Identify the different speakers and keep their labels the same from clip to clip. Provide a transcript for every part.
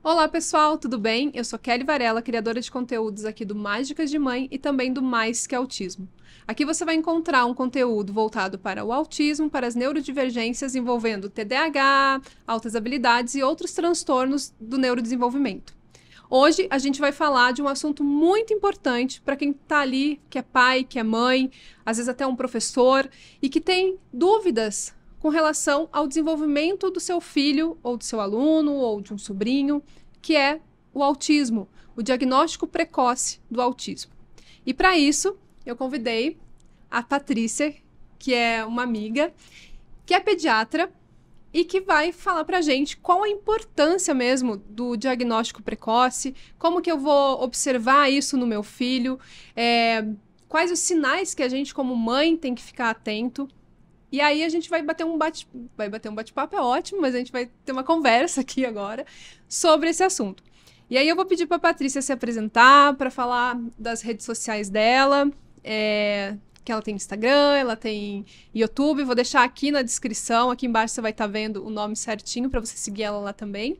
Speaker 1: Olá pessoal, tudo bem? Eu sou Kelly Varela, criadora de conteúdos aqui do Mágicas de Mãe e também do Mais que Autismo. Aqui você vai encontrar um conteúdo voltado para o autismo, para as neurodivergências envolvendo TDAH, altas habilidades e outros transtornos do neurodesenvolvimento. Hoje a gente vai falar de um assunto muito importante para quem está ali, que é pai, que é mãe, às vezes até um professor e que tem dúvidas com relação ao desenvolvimento do seu filho, ou do seu aluno, ou de um sobrinho, que é o autismo, o diagnóstico precoce do autismo. E para isso, eu convidei a Patrícia, que é uma amiga, que é pediatra e que vai falar para gente qual a importância mesmo do diagnóstico precoce, como que eu vou observar isso no meu filho, é, quais os sinais que a gente como mãe tem que ficar atento. E aí a gente vai bater um bate vai bater um bate-papo é ótimo, mas a gente vai ter uma conversa aqui agora sobre esse assunto. E aí eu vou pedir para Patrícia se apresentar, para falar das redes sociais dela, é, que ela tem Instagram, ela tem YouTube. Vou deixar aqui na descrição, aqui embaixo você vai estar tá vendo o nome certinho para você seguir ela lá também.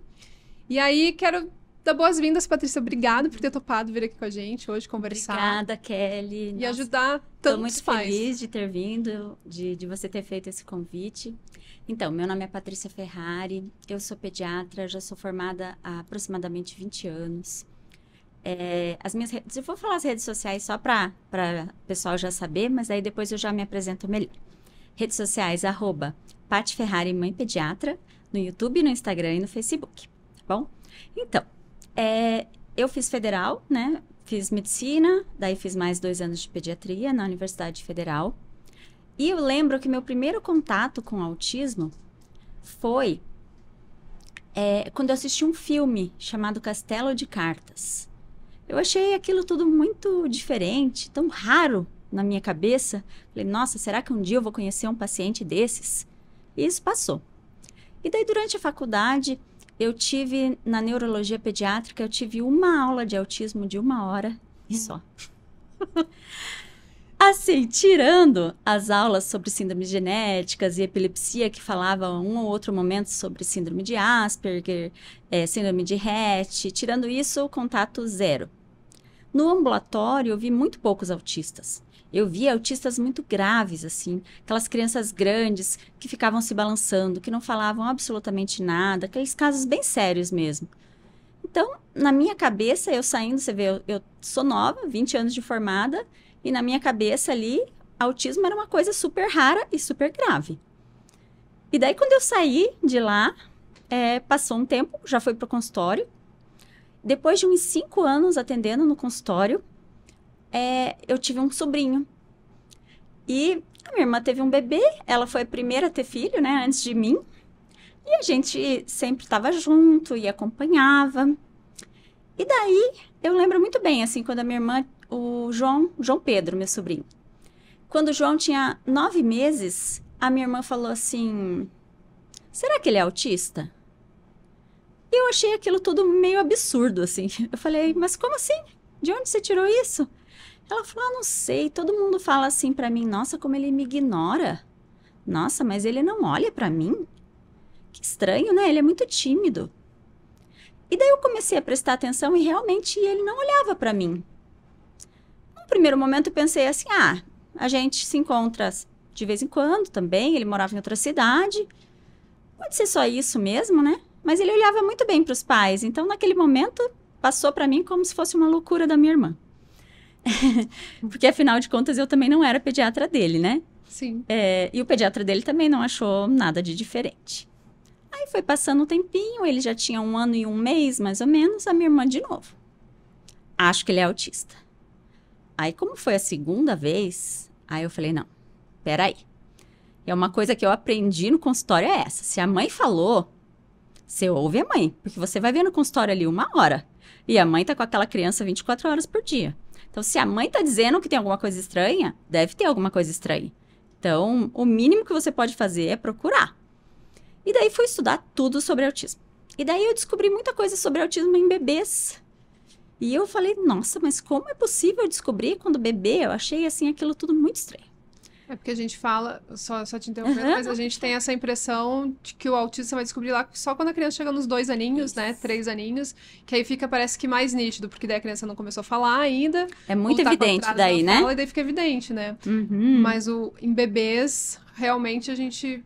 Speaker 1: E aí quero dar boas-vindas, Patrícia. Obrigada por ter topado vir aqui com a gente hoje conversar. Obrigada, Kelly. E Nossa, ajudar tantos pais. Estou muito feliz de ter vindo, de, de você ter feito esse convite.
Speaker 2: Então, meu nome é Patrícia Ferrari, eu sou pediatra, já sou formada há aproximadamente 20 anos. É, as minhas redes, eu vou falar as redes sociais só para o pessoal já saber, mas aí depois eu já me apresento melhor. Redes sociais, arroba Pati Ferrari Mãe Pediatra, no YouTube, no Instagram e no Facebook, tá bom? Então, é, eu fiz federal, né? Fiz medicina, daí fiz mais dois anos de pediatria na Universidade Federal. E eu lembro que meu primeiro contato com autismo foi é, quando eu assisti um filme chamado Castelo de Cartas. Eu achei aquilo tudo muito diferente, tão raro na minha cabeça. Falei, nossa, será que um dia eu vou conhecer um paciente desses? E isso passou. E daí, durante a faculdade, eu tive, na neurologia pediátrica, eu tive uma aula de autismo de uma hora e hum. só. assim, tirando as aulas sobre síndromes genéticas e epilepsia, que falava um ou outro momento sobre síndrome de Asperger, é, síndrome de Hatch, tirando isso, o contato zero. No ambulatório, eu vi muito poucos autistas. Eu via autistas muito graves, assim, aquelas crianças grandes que ficavam se balançando, que não falavam absolutamente nada, aqueles casos bem sérios mesmo. Então, na minha cabeça, eu saindo, você vê, eu, eu sou nova, 20 anos de formada, e na minha cabeça ali, autismo era uma coisa super rara e super grave. E daí, quando eu saí de lá, é, passou um tempo, já fui para o consultório. Depois de uns cinco anos atendendo no consultório, é, eu tive um sobrinho. E a minha irmã teve um bebê, ela foi a primeira a ter filho, né, antes de mim. E a gente sempre estava junto e acompanhava. E daí, eu lembro muito bem, assim, quando a minha irmã, o João, João Pedro, meu sobrinho. Quando o João tinha nove meses, a minha irmã falou assim: será que ele é autista? E eu achei aquilo tudo meio absurdo, assim. Eu falei, mas como assim? De onde você tirou isso? Ela falou: ah, não sei. Todo mundo fala assim para mim: nossa, como ele me ignora. Nossa, mas ele não olha para mim. Que estranho, né? Ele é muito tímido. E daí eu comecei a prestar atenção e realmente ele não olhava para mim. No primeiro momento eu pensei assim: ah, a gente se encontra de vez em quando também. Ele morava em outra cidade. Pode ser só isso mesmo, né? Mas ele olhava muito bem para os pais. Então, naquele momento, passou para mim como se fosse uma loucura da minha irmã. Porque, afinal de contas, eu também não era pediatra dele, né? Sim. É, e o pediatra dele também não achou nada de diferente. Aí foi passando um tempinho, ele já tinha um ano e um mês, mais ou menos, a minha irmã de novo. Acho que ele é autista. Aí, como foi a segunda vez, aí eu falei, não, peraí. É uma coisa que eu aprendi no consultório é essa. Se a mãe falou, você ouve a mãe, porque você vai ver no consultório ali uma hora. E a mãe tá com aquela criança 24 horas por dia. Então, se a mãe tá dizendo que tem alguma coisa estranha, deve ter alguma coisa estranha. Então, o mínimo que você pode fazer é procurar. E daí fui estudar tudo sobre autismo. E daí eu descobri muita coisa sobre autismo em bebês. E eu falei, nossa, mas como é possível descobrir quando bebê? Eu achei assim
Speaker 1: aquilo tudo muito estranho. É porque a gente fala, só, só te interrompendo, uhum. mas a gente tem essa impressão de que o autista vai descobrir lá só quando a criança chega nos dois aninhos, né, Isso. né? Três aninhos, que aí fica, parece que mais nítido, porque daí a criança não começou a falar ainda. É muito tá evidente daí, né? Fala, e daí fica evidente, né? Uhum. Mas o, em bebês, realmente a gente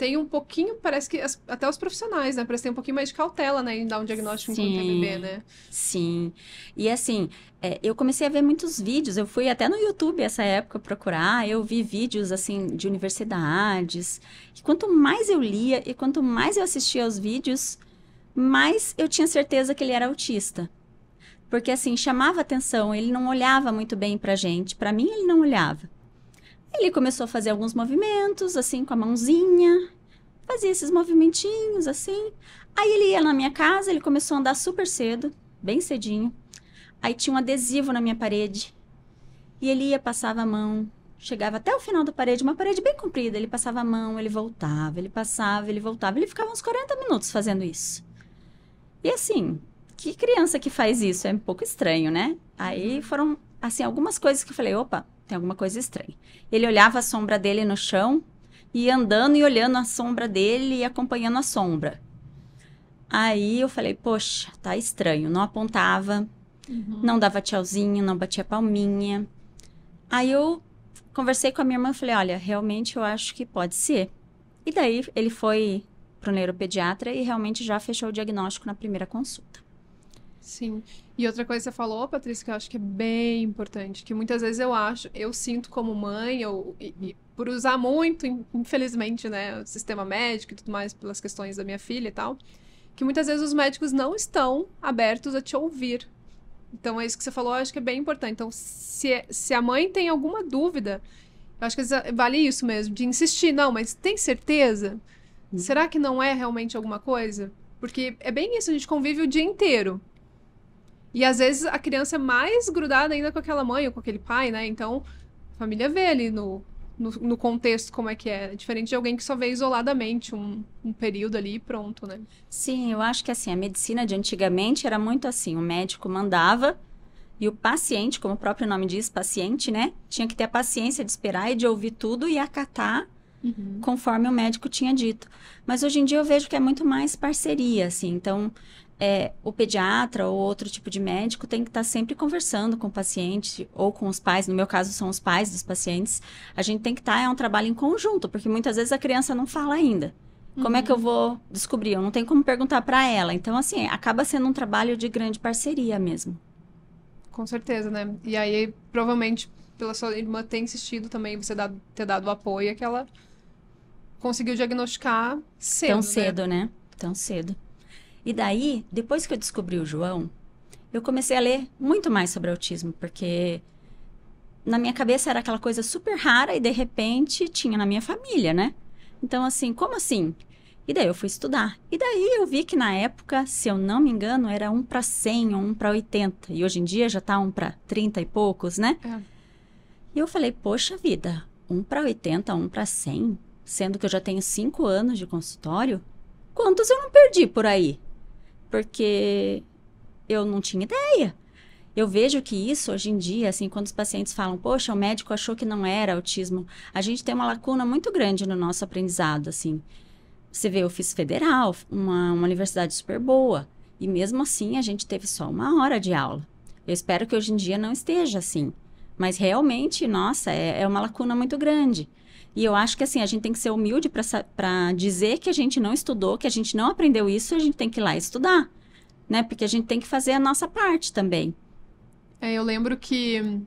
Speaker 1: tem um pouquinho, parece que as, até os profissionais, né? Parece ter um pouquinho mais de cautela, né? Em dar um diagnóstico sim, o TBB, né? Sim. E assim, é, eu comecei a ver muitos vídeos. Eu fui até no YouTube essa
Speaker 2: época procurar. Eu vi vídeos, assim, de universidades. E quanto mais eu lia e quanto mais eu assistia aos vídeos, mais eu tinha certeza que ele era autista. Porque, assim, chamava atenção. Ele não olhava muito bem pra gente. Pra mim, ele não olhava. Ele começou a fazer alguns movimentos, assim, com a mãozinha. Fazia esses movimentinhos, assim. Aí ele ia na minha casa, ele começou a andar super cedo, bem cedinho. Aí tinha um adesivo na minha parede. E ele ia, passava a mão, chegava até o final da parede, uma parede bem comprida. Ele passava a mão, ele voltava, ele passava, ele voltava. Ele ficava uns 40 minutos fazendo isso. E assim, que criança que faz isso? É um pouco estranho, né? Aí uhum. foram, assim, algumas coisas que eu falei, opa, tem alguma coisa estranha. Ele olhava a sombra dele no chão e andando e olhando a sombra dele e acompanhando a sombra. Aí eu falei, poxa, tá estranho. Não apontava, uhum. não dava tchauzinho, não batia palminha. Aí eu conversei com a minha irmã e falei, olha, realmente eu acho que pode ser. E daí ele foi pro neuropediatra e realmente já fechou o diagnóstico na primeira consulta.
Speaker 1: Sim. E outra coisa que você falou, Patrícia, que eu acho que é bem importante, que muitas vezes eu acho, eu sinto como mãe, eu, e, e por usar muito, infelizmente, né, o sistema médico e tudo mais, pelas questões da minha filha e tal, que muitas vezes os médicos não estão abertos a te ouvir. Então, é isso que você falou, eu acho que é bem importante. Então, se, é, se a mãe tem alguma dúvida, eu acho que ah, vale isso mesmo, de insistir, não, mas tem certeza? Hum. Será que não é realmente alguma coisa? Porque é bem isso, a gente convive o dia inteiro e às vezes a criança é mais grudada ainda com aquela mãe ou com aquele pai, né? Então, a família vê ali no, no, no contexto como é que é. é. Diferente de alguém que só vê isoladamente um, um período ali e pronto, né?
Speaker 2: Sim, eu acho que assim, a medicina de antigamente era muito assim: o médico mandava e o paciente, como o próprio nome diz, paciente, né? Tinha que ter a paciência de esperar e de ouvir tudo e acatar Uhum. conforme o médico tinha dito. Mas hoje em dia eu vejo que é muito mais parceria, assim. Então, é, o pediatra ou outro tipo de médico tem que estar tá sempre conversando com o paciente ou com os pais, no meu caso são os pais dos pacientes. A gente tem que estar, tá, é um trabalho em conjunto, porque muitas vezes a criança não fala ainda. Como uhum. é que eu uhum. vou descobrir? Eu não tenho como perguntar para ela. Então, assim, acaba sendo um trabalho de grande
Speaker 1: parceria mesmo. Com certeza, né? E aí, provavelmente, pela sua irmã ter insistido também, você dá, ter dado o apoio, é que ela conseguiu diagnosticar cedo. Tão
Speaker 2: cedo, né? né? Tão cedo. E daí, depois que eu descobri o João, eu comecei a ler muito mais sobre autismo, porque na minha cabeça era aquela coisa super rara e de repente tinha na minha família, né? Então, assim, como assim? E daí eu fui estudar. E daí eu vi que na época, se eu não me engano, era um para 100 ou um para 80. E hoje em dia já tá um para 30 e poucos, né? É. E eu falei, poxa vida, um para 80, um para 100, sendo que eu já tenho cinco anos de consultório, quantos eu não perdi por aí? porque eu não tinha ideia. Eu vejo que isso hoje em dia, assim, quando os pacientes falam, poxa, o médico achou que não era autismo, a gente tem uma lacuna muito grande no nosso aprendizado, assim. Você vê, eu fiz federal, uma, uma universidade super boa, e mesmo assim a gente teve só uma hora de aula. Eu espero que hoje em dia não esteja assim, mas realmente, nossa, é, é uma lacuna muito grande. E eu acho que assim, a gente tem que ser humilde para dizer que a gente não estudou, que a gente não aprendeu isso, a gente tem que ir lá estudar, né? Porque a gente tem que fazer a nossa parte também.
Speaker 1: É, eu lembro que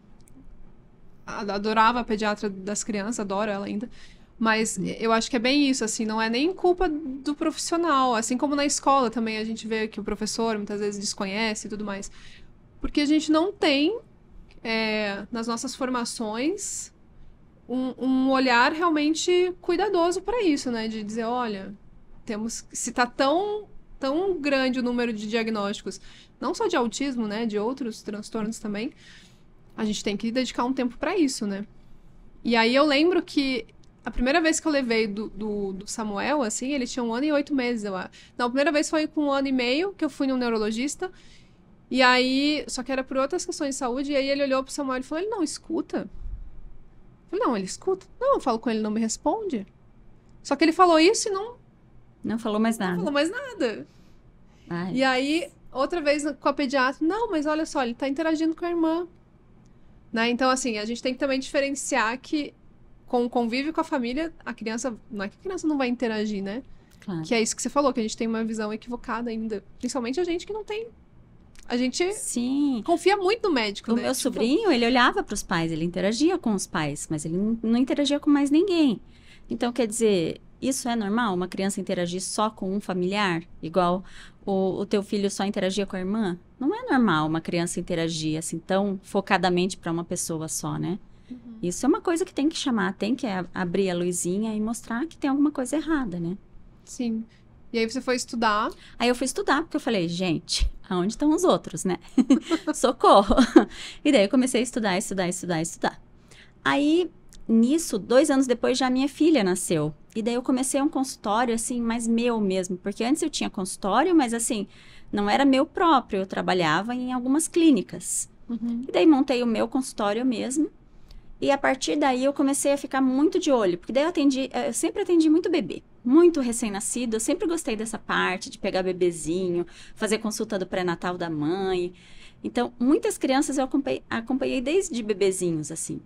Speaker 1: adorava a pediatra das crianças, adoro ela ainda. Mas eu acho que é bem isso, assim, não é nem culpa do profissional, assim como na escola também a gente vê que o professor muitas vezes desconhece e tudo mais. Porque a gente não tem é, nas nossas formações um, um olhar realmente cuidadoso para isso, né? De dizer, olha, temos se está tão tão grande o número de diagnósticos, não só de autismo, né, de outros transtornos também, a gente tem que dedicar um tempo para isso, né? E aí eu lembro que a primeira vez que eu levei do, do, do, Samuel, assim, ele tinha um ano e oito meses, eu Não, a primeira vez foi com um ano e meio que eu fui num neurologista. E aí, só que era por outras questões de saúde, e aí ele olhou pro Samuel e falou: ele não escuta. Não, ele escuta. Não, eu falo com ele, não me responde. Só que ele falou isso e não. Não falou mais nada. Não falou mais nada. Ai. E aí, outra vez com a pediatra, não, mas olha só, ele tá interagindo com a irmã. Né? Então, assim, a gente tem que também diferenciar que com o convívio com a família, a criança. Não é que a criança não vai interagir, né? Claro. Que é isso que você falou, que a gente tem uma visão equivocada ainda. Principalmente a gente que não tem a gente Sim. confia muito no médico. O né? meu tipo... sobrinho,
Speaker 2: ele olhava para os pais, ele interagia com os pais, mas ele não, interagia com mais ninguém. Então, quer dizer, isso é normal? Uma criança interagir só com um familiar? Igual o, o teu filho só interagia com a irmã? Não é normal uma criança interagir assim tão focadamente para uma pessoa só, né? Uhum. Isso é uma coisa que tem que chamar, tem que abrir a luzinha e mostrar que tem alguma coisa errada, né? Sim. E aí você foi estudar? Aí eu fui estudar porque eu falei, gente, aonde estão os outros, né? Socorro! e daí eu comecei a estudar, estudar, estudar, estudar. Aí, nisso, dois anos depois, já minha filha nasceu. E daí eu comecei um consultório, assim, mais meu mesmo. Porque antes eu tinha consultório, mas assim, não era meu próprio. Eu trabalhava em algumas clínicas. Uhum. E daí montei o meu consultório mesmo. E a partir daí eu comecei a ficar muito de olho. Porque daí eu atendi, eh, eu sempre atendi muito bebê muito recém-nascido, eu sempre gostei dessa parte de pegar bebezinho, fazer consulta do pré-natal da mãe. Então, muitas crianças eu acompanhei, acompanhei desde bebezinhos, assim.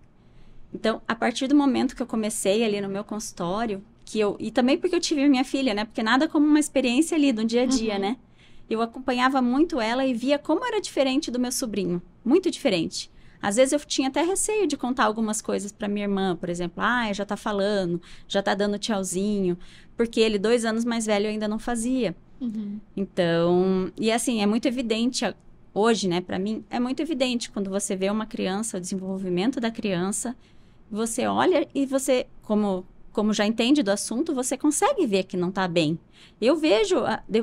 Speaker 2: Então, a partir do momento que eu comecei ali no meu consultório, que eu e também porque eu tive minha filha, né? Porque nada como uma experiência ali do dia a dia, uhum. né? Eu acompanhava muito ela e via como era diferente do meu sobrinho, muito diferente. Às vezes eu tinha até receio de contar algumas coisas para minha irmã, por exemplo, ah, já tá falando, já tá dando tchauzinho, porque ele dois anos mais velho ainda não fazia. Uhum. Então, e assim, é muito evidente hoje, né, para mim, é muito evidente quando você vê uma criança, o desenvolvimento da criança, você olha e você, como como já entende do assunto, você consegue ver que não está bem. Eu vejo,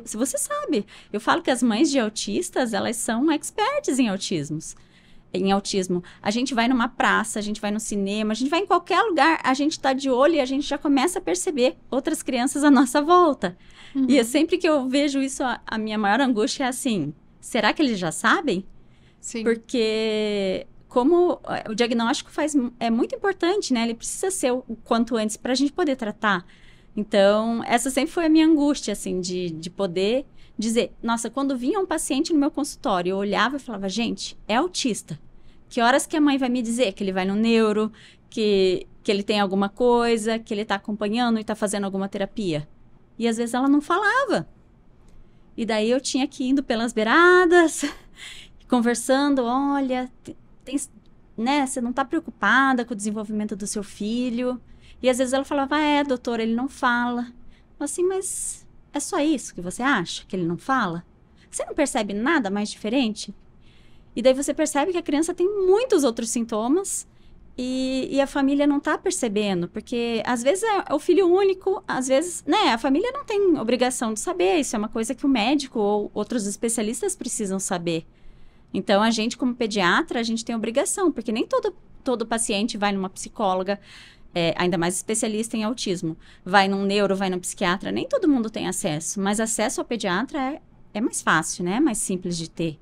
Speaker 2: se você sabe, eu falo que as mães de autistas, elas são experts em autismos em autismo. A gente vai numa praça, a gente vai no cinema, a gente vai em qualquer lugar, a gente está de olho e a gente já começa a perceber outras crianças à nossa volta. Uhum. E sempre que eu vejo isso, a, a minha maior angústia é assim: será que eles já sabem? Sim. Porque como eh, o diagnóstico faz é muito importante, né? Ele precisa ser o, o quanto antes para a gente poder tratar. Então, essa sempre foi a minha angústia, assim, de, de poder dizer, nossa, quando vinha um paciente no meu consultório, eu olhava e falava, gente, é autista. Que horas que a mãe vai me dizer que ele vai no neuro, que, que ele tem alguma coisa, que ele está acompanhando e está fazendo alguma terapia? E às vezes ela não falava. E daí eu tinha que ir indo pelas beiradas, conversando, olha, tem, né, você não está preocupada com o desenvolvimento do seu filho? E às vezes ela falava, ah, é, doutor ele não fala. assim, mas é só isso que você acha que ele não fala? Você não percebe nada mais diferente? E daí você percebe que a criança tem muitos outros sintomas e, e a família não está percebendo, porque às vezes é, é o filho único, às vezes, né, a família não tem obrigação de saber, isso é uma coisa que o médico ou outros especialistas precisam saber. Então, a gente, como pediatra, a gente tem obrigação, porque nem todo, todo paciente vai numa psicóloga, é, ainda mais especialista em autismo, vai num neuro, vai num psiquiatra, nem todo mundo tem acesso, mas acesso ao pediatra é, é mais fácil, né? É mais simples de ter.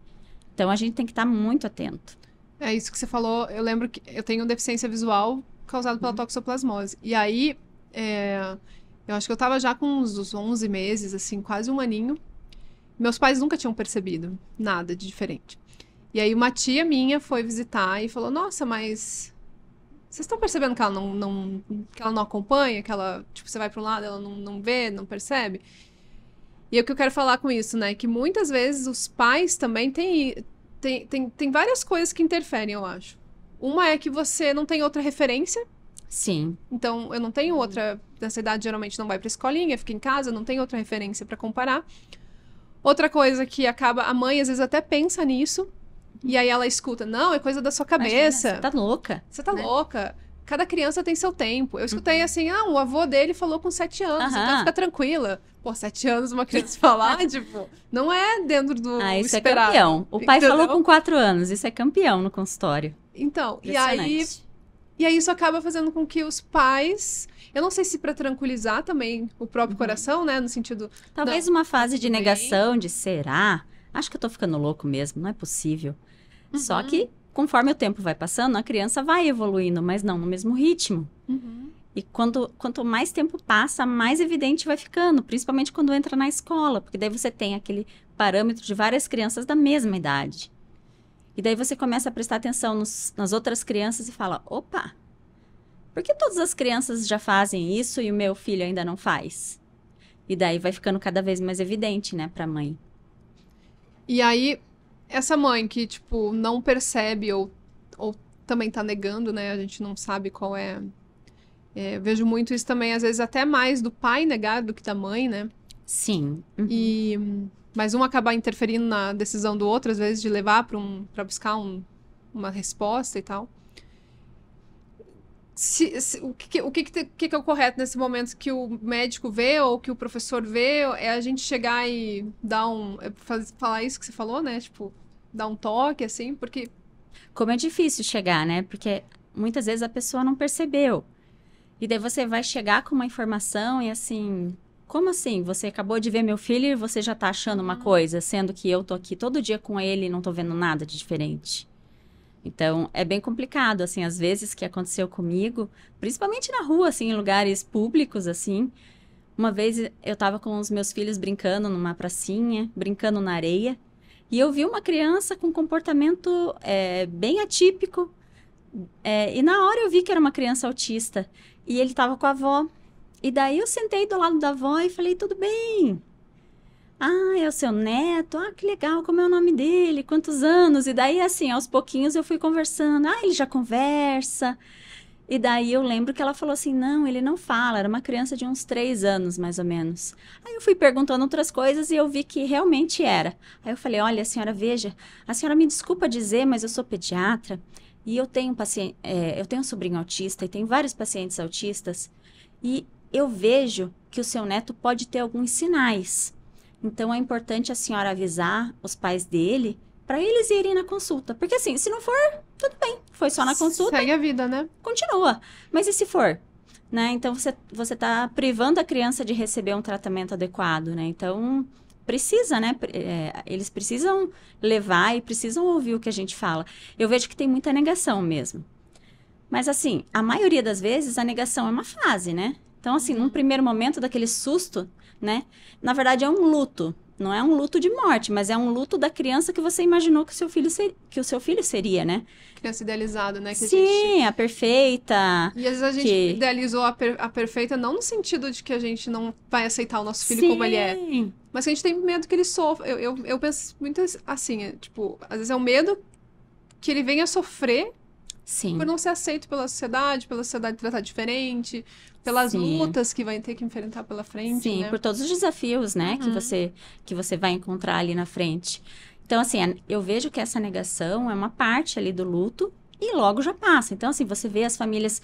Speaker 2: Então a gente tem que estar muito atento.
Speaker 1: É isso que você falou. Eu lembro que eu tenho deficiência visual causada pela uhum. toxoplasmose. E aí, é, eu acho que eu estava já com uns 11 meses, assim, quase um aninho. Meus pais nunca tinham percebido nada de diferente. E aí uma tia minha foi visitar e falou: "Nossa, mas vocês estão percebendo que ela não, não, que ela não acompanha, que ela, tipo, você vai para um lado, ela não, não vê, não percebe? E é o que eu quero falar com isso, né? Que muitas vezes os pais também têm, tem tem tem várias coisas que interferem, eu acho. Uma é que você não tem outra referência. Sim. Então, eu não tenho outra. Nessa idade, geralmente não vai para escolinha, fica em casa, não tem outra referência para comparar. Outra coisa que acaba. A mãe às vezes até pensa nisso, e aí ela escuta, não, é coisa da sua cabeça. Imagina, você tá louca. Você tá né? louca. Cada criança tem seu tempo. Eu escutei uhum. assim, ah, o avô dele falou com sete anos, uhum. então fica tranquila. Pô, sete anos uma criança falar, tipo, não é dentro do ah, isso é esperado. é campeão. O pai Entendeu? falou com
Speaker 2: quatro anos, isso é campeão no consultório.
Speaker 1: Então, e aí... E aí isso acaba fazendo com que os pais eu não sei se para tranquilizar também o próprio uhum. coração, né? No sentido.
Speaker 2: Talvez uma fase de negação, de será? Acho que eu tô ficando louco mesmo, não é possível. Uhum. Só que conforme o tempo vai passando, a criança vai evoluindo, mas não no mesmo ritmo. Uhum. E quando, quanto mais tempo passa, mais evidente vai ficando, principalmente quando entra na escola, porque daí você tem aquele parâmetro de várias crianças da mesma idade. E daí você começa a prestar atenção nos, nas outras crianças e fala: opa, por que todas as crianças já fazem isso e o meu filho ainda não faz? E daí vai ficando cada vez mais evidente, né, para a mãe.
Speaker 1: E aí, essa mãe que, tipo, não percebe ou, ou também tá negando, né? A gente não sabe qual é. é vejo muito isso também, às vezes, até mais do pai negar do que da mãe, né? Sim. Uhum. E. Mas um acabar interferindo na decisão do outro, às vezes, de levar para um, buscar um, uma resposta e tal. Se, se, o, que, o que, que, que, é o correto nesse momento que o médico vê ou que o professor vê é a gente chegar e dar um. É falar isso que você falou, né? Tipo, dar um toque, assim, porque.
Speaker 2: Como é difícil chegar, né? Porque muitas vezes a pessoa não percebeu. E daí você vai chegar com uma informação e assim. Como assim? Você acabou de ver meu filho e você já tá achando uma uhum. coisa, sendo que eu tô aqui todo dia com ele e não tô vendo nada de diferente. Então, é bem complicado, assim, às vezes que aconteceu comigo, principalmente na rua, assim, em lugares públicos, assim. Uma vez eu tava com os meus filhos brincando numa pracinha, brincando na areia, e eu vi uma criança com comportamento é, bem atípico. É, e na hora eu vi que era uma criança autista. E ele estava com a avó. E daí eu sentei do lado da avó e falei: tudo bem. Ah, é o seu neto? Ah, que legal, como é o nome dele? Quantos anos? E daí, assim, aos pouquinhos eu fui conversando. Ah, ele já conversa. E daí eu lembro que ela falou assim: não, ele não fala. Era uma criança de uns três anos, mais ou menos. Aí eu fui perguntando outras coisas e eu vi que realmente era. Aí eu falei: olha, senhora, veja, a senhora me desculpa dizer, mas eu sou pediatra e eu tenho, paciente, é, eu tenho um sobrinho autista e tenho vários pacientes autistas. E eu vejo que o seu neto pode ter alguns sinais. Então é importante a senhora avisar os pais dele para eles irem na consulta. Porque assim, se não for, tudo bem. Foi só na consulta. Segue a vida, né? Continua. Mas e se for? Né? Então você você tá privando a criança de receber um tratamento adequado, né? Então precisa, né? É, eles precisam levar e precisam ouvir o que a gente fala. Eu vejo que tem muita negação mesmo. Mas assim, a maioria das vezes a negação é uma fase, né? Então assim, num uhum. primeiro momento daquele susto, né? Na verdade é um luto, não é um luto de morte, mas é um luto da criança que você imaginou que, seu filho ser, que o seu filho seria, né?
Speaker 1: Criança idealizada, né? Que Sim,
Speaker 2: a, gente... a perfeita.
Speaker 1: E às vezes a gente que... idealizou a, per... a, perfeita não no sentido de que a gente não vai aceitar o nosso filho Sim. como ele é. Mas que a gente tem medo que ele sofra. Eu, eu, eu penso muito assim, é, tipo, às vezes é um medo que ele venha sofrer Sim. Por não ser aceito pela sociedade, pela sociedade tratar diferente, pelas Sim. lutas que vai ter que enfrentar pela frente. Sim, né? por todos os desafios, né, uhum. que você
Speaker 2: que você vai encontrar ali na frente. Então, assim, eu vejo que essa negação é uma parte ali do luto e logo já passa. Então, assim, você vê as famílias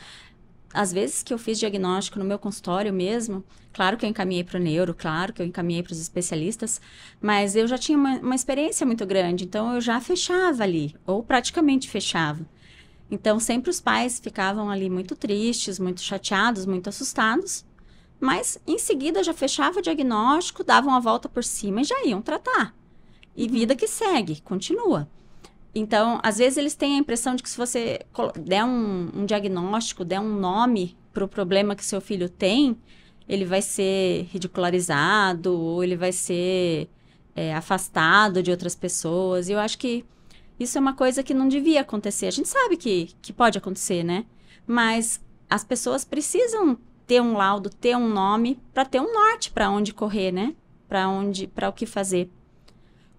Speaker 2: às vezes que eu fiz diagnóstico no meu consultório mesmo, claro que eu encaminhei para o neuro, claro que eu encaminhei para os especialistas, mas eu já tinha uma, uma, experiência muito grande, então eu já fechava ali, ou praticamente fechava. Então, sempre os pais ficavam ali muito tristes, muito chateados, muito assustados. Mas, em seguida, já fechava o diagnóstico, davam a volta por cima e já iam tratar. E uhum. vida que segue, continua. Então, às vezes eles têm a impressão de que se você der um, um diagnóstico, der um nome para o problema que seu filho tem, ele vai ser ridicularizado ou ele vai ser é, afastado de outras pessoas. E eu acho que isso é uma coisa que não devia acontecer. A gente sabe que, que pode acontecer, né? Mas as pessoas precisam ter um laudo, ter um nome, para ter um norte para onde correr, né? Para onde, para o que fazer.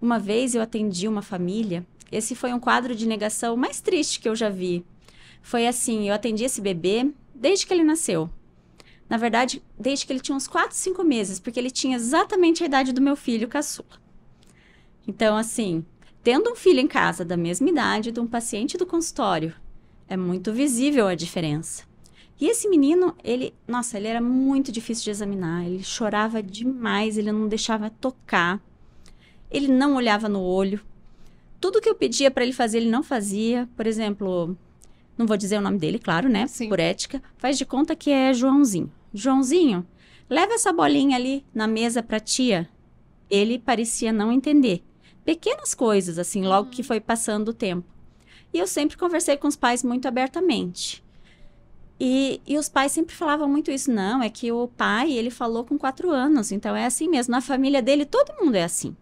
Speaker 2: Uma vez eu atendi uma família. Esse foi um quadro de negação mais triste que eu já vi. Foi assim, eu atendi esse bebê desde que ele nasceu. Na verdade, desde que ele tinha uns 4, 5 meses, porque ele tinha exatamente a idade do meu filho caçula. Então, assim, tendo um filho em casa da mesma idade de um paciente do consultório, é muito visível a diferença. E esse menino, ele, nossa, ele era muito difícil de examinar, ele chorava demais, ele não deixava tocar, ele não olhava no olho. Tudo que eu pedia para ele fazer, ele não fazia. Por exemplo, não vou dizer o nome dele, claro, né? Sim. Por ética, faz de conta que é Joãozinho. Joãozinho, leva essa bolinha ali na mesa para tia. Ele parecia não entender pequenas coisas, assim, logo uhum. que foi passando o tempo. E eu sempre conversei com os pais muito abertamente. E, e, os pais sempre falavam muito isso. Não, é que o pai, ele falou com quatro anos, então é assim mesmo. Na família dele, todo mundo é assim.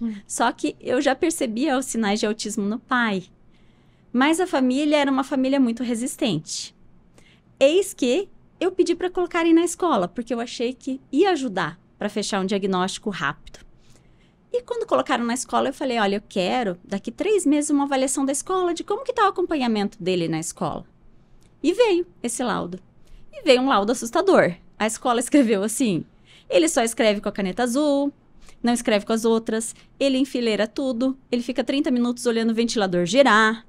Speaker 2: Uhum. Só que eu já percebia os sinais de autismo no pai. Mas a família era uma família muito resistente. Eis que eu pedi para colocarem na escola, porque eu achei que ia ajudar para fechar um diagnóstico rápido. E quando colocaram na escola, eu falei, olha, eu quero daqui três meses uma avaliação da escola de como que está o acompanhamento dele na escola. E veio esse laudo. E veio um laudo assustador. A escola escreveu assim: ele só escreve com a caneta azul, não escreve com as outras, ele enfileira tudo, ele fica 30 minutos olhando o ventilador girar.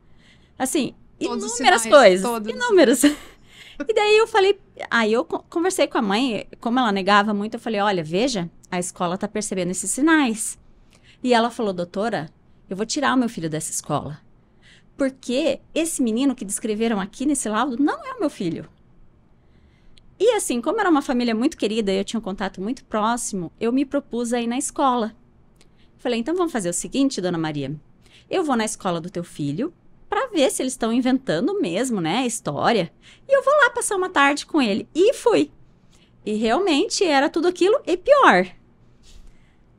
Speaker 2: Assim, todos inúmeras sinais, coisas. Todos. Inúmeras. e daí eu falei, aí eu conversei com a mãe, como ela negava muito, eu falei: olha, veja, a escola está percebendo esses sinais. E ela falou: Doutora, eu vou tirar o meu filho dessa escola. Porque esse menino que descreveram aqui nesse laudo não é o meu filho. E assim, como era uma família muito querida e eu tinha um contato muito próximo, eu me propus a ir na escola. Falei, então vamos fazer o seguinte, dona Maria. Eu vou na escola do teu filho para ver se eles estão inventando mesmo, né, a história. E eu vou lá passar uma tarde com ele. E fui. E realmente era tudo aquilo e pior.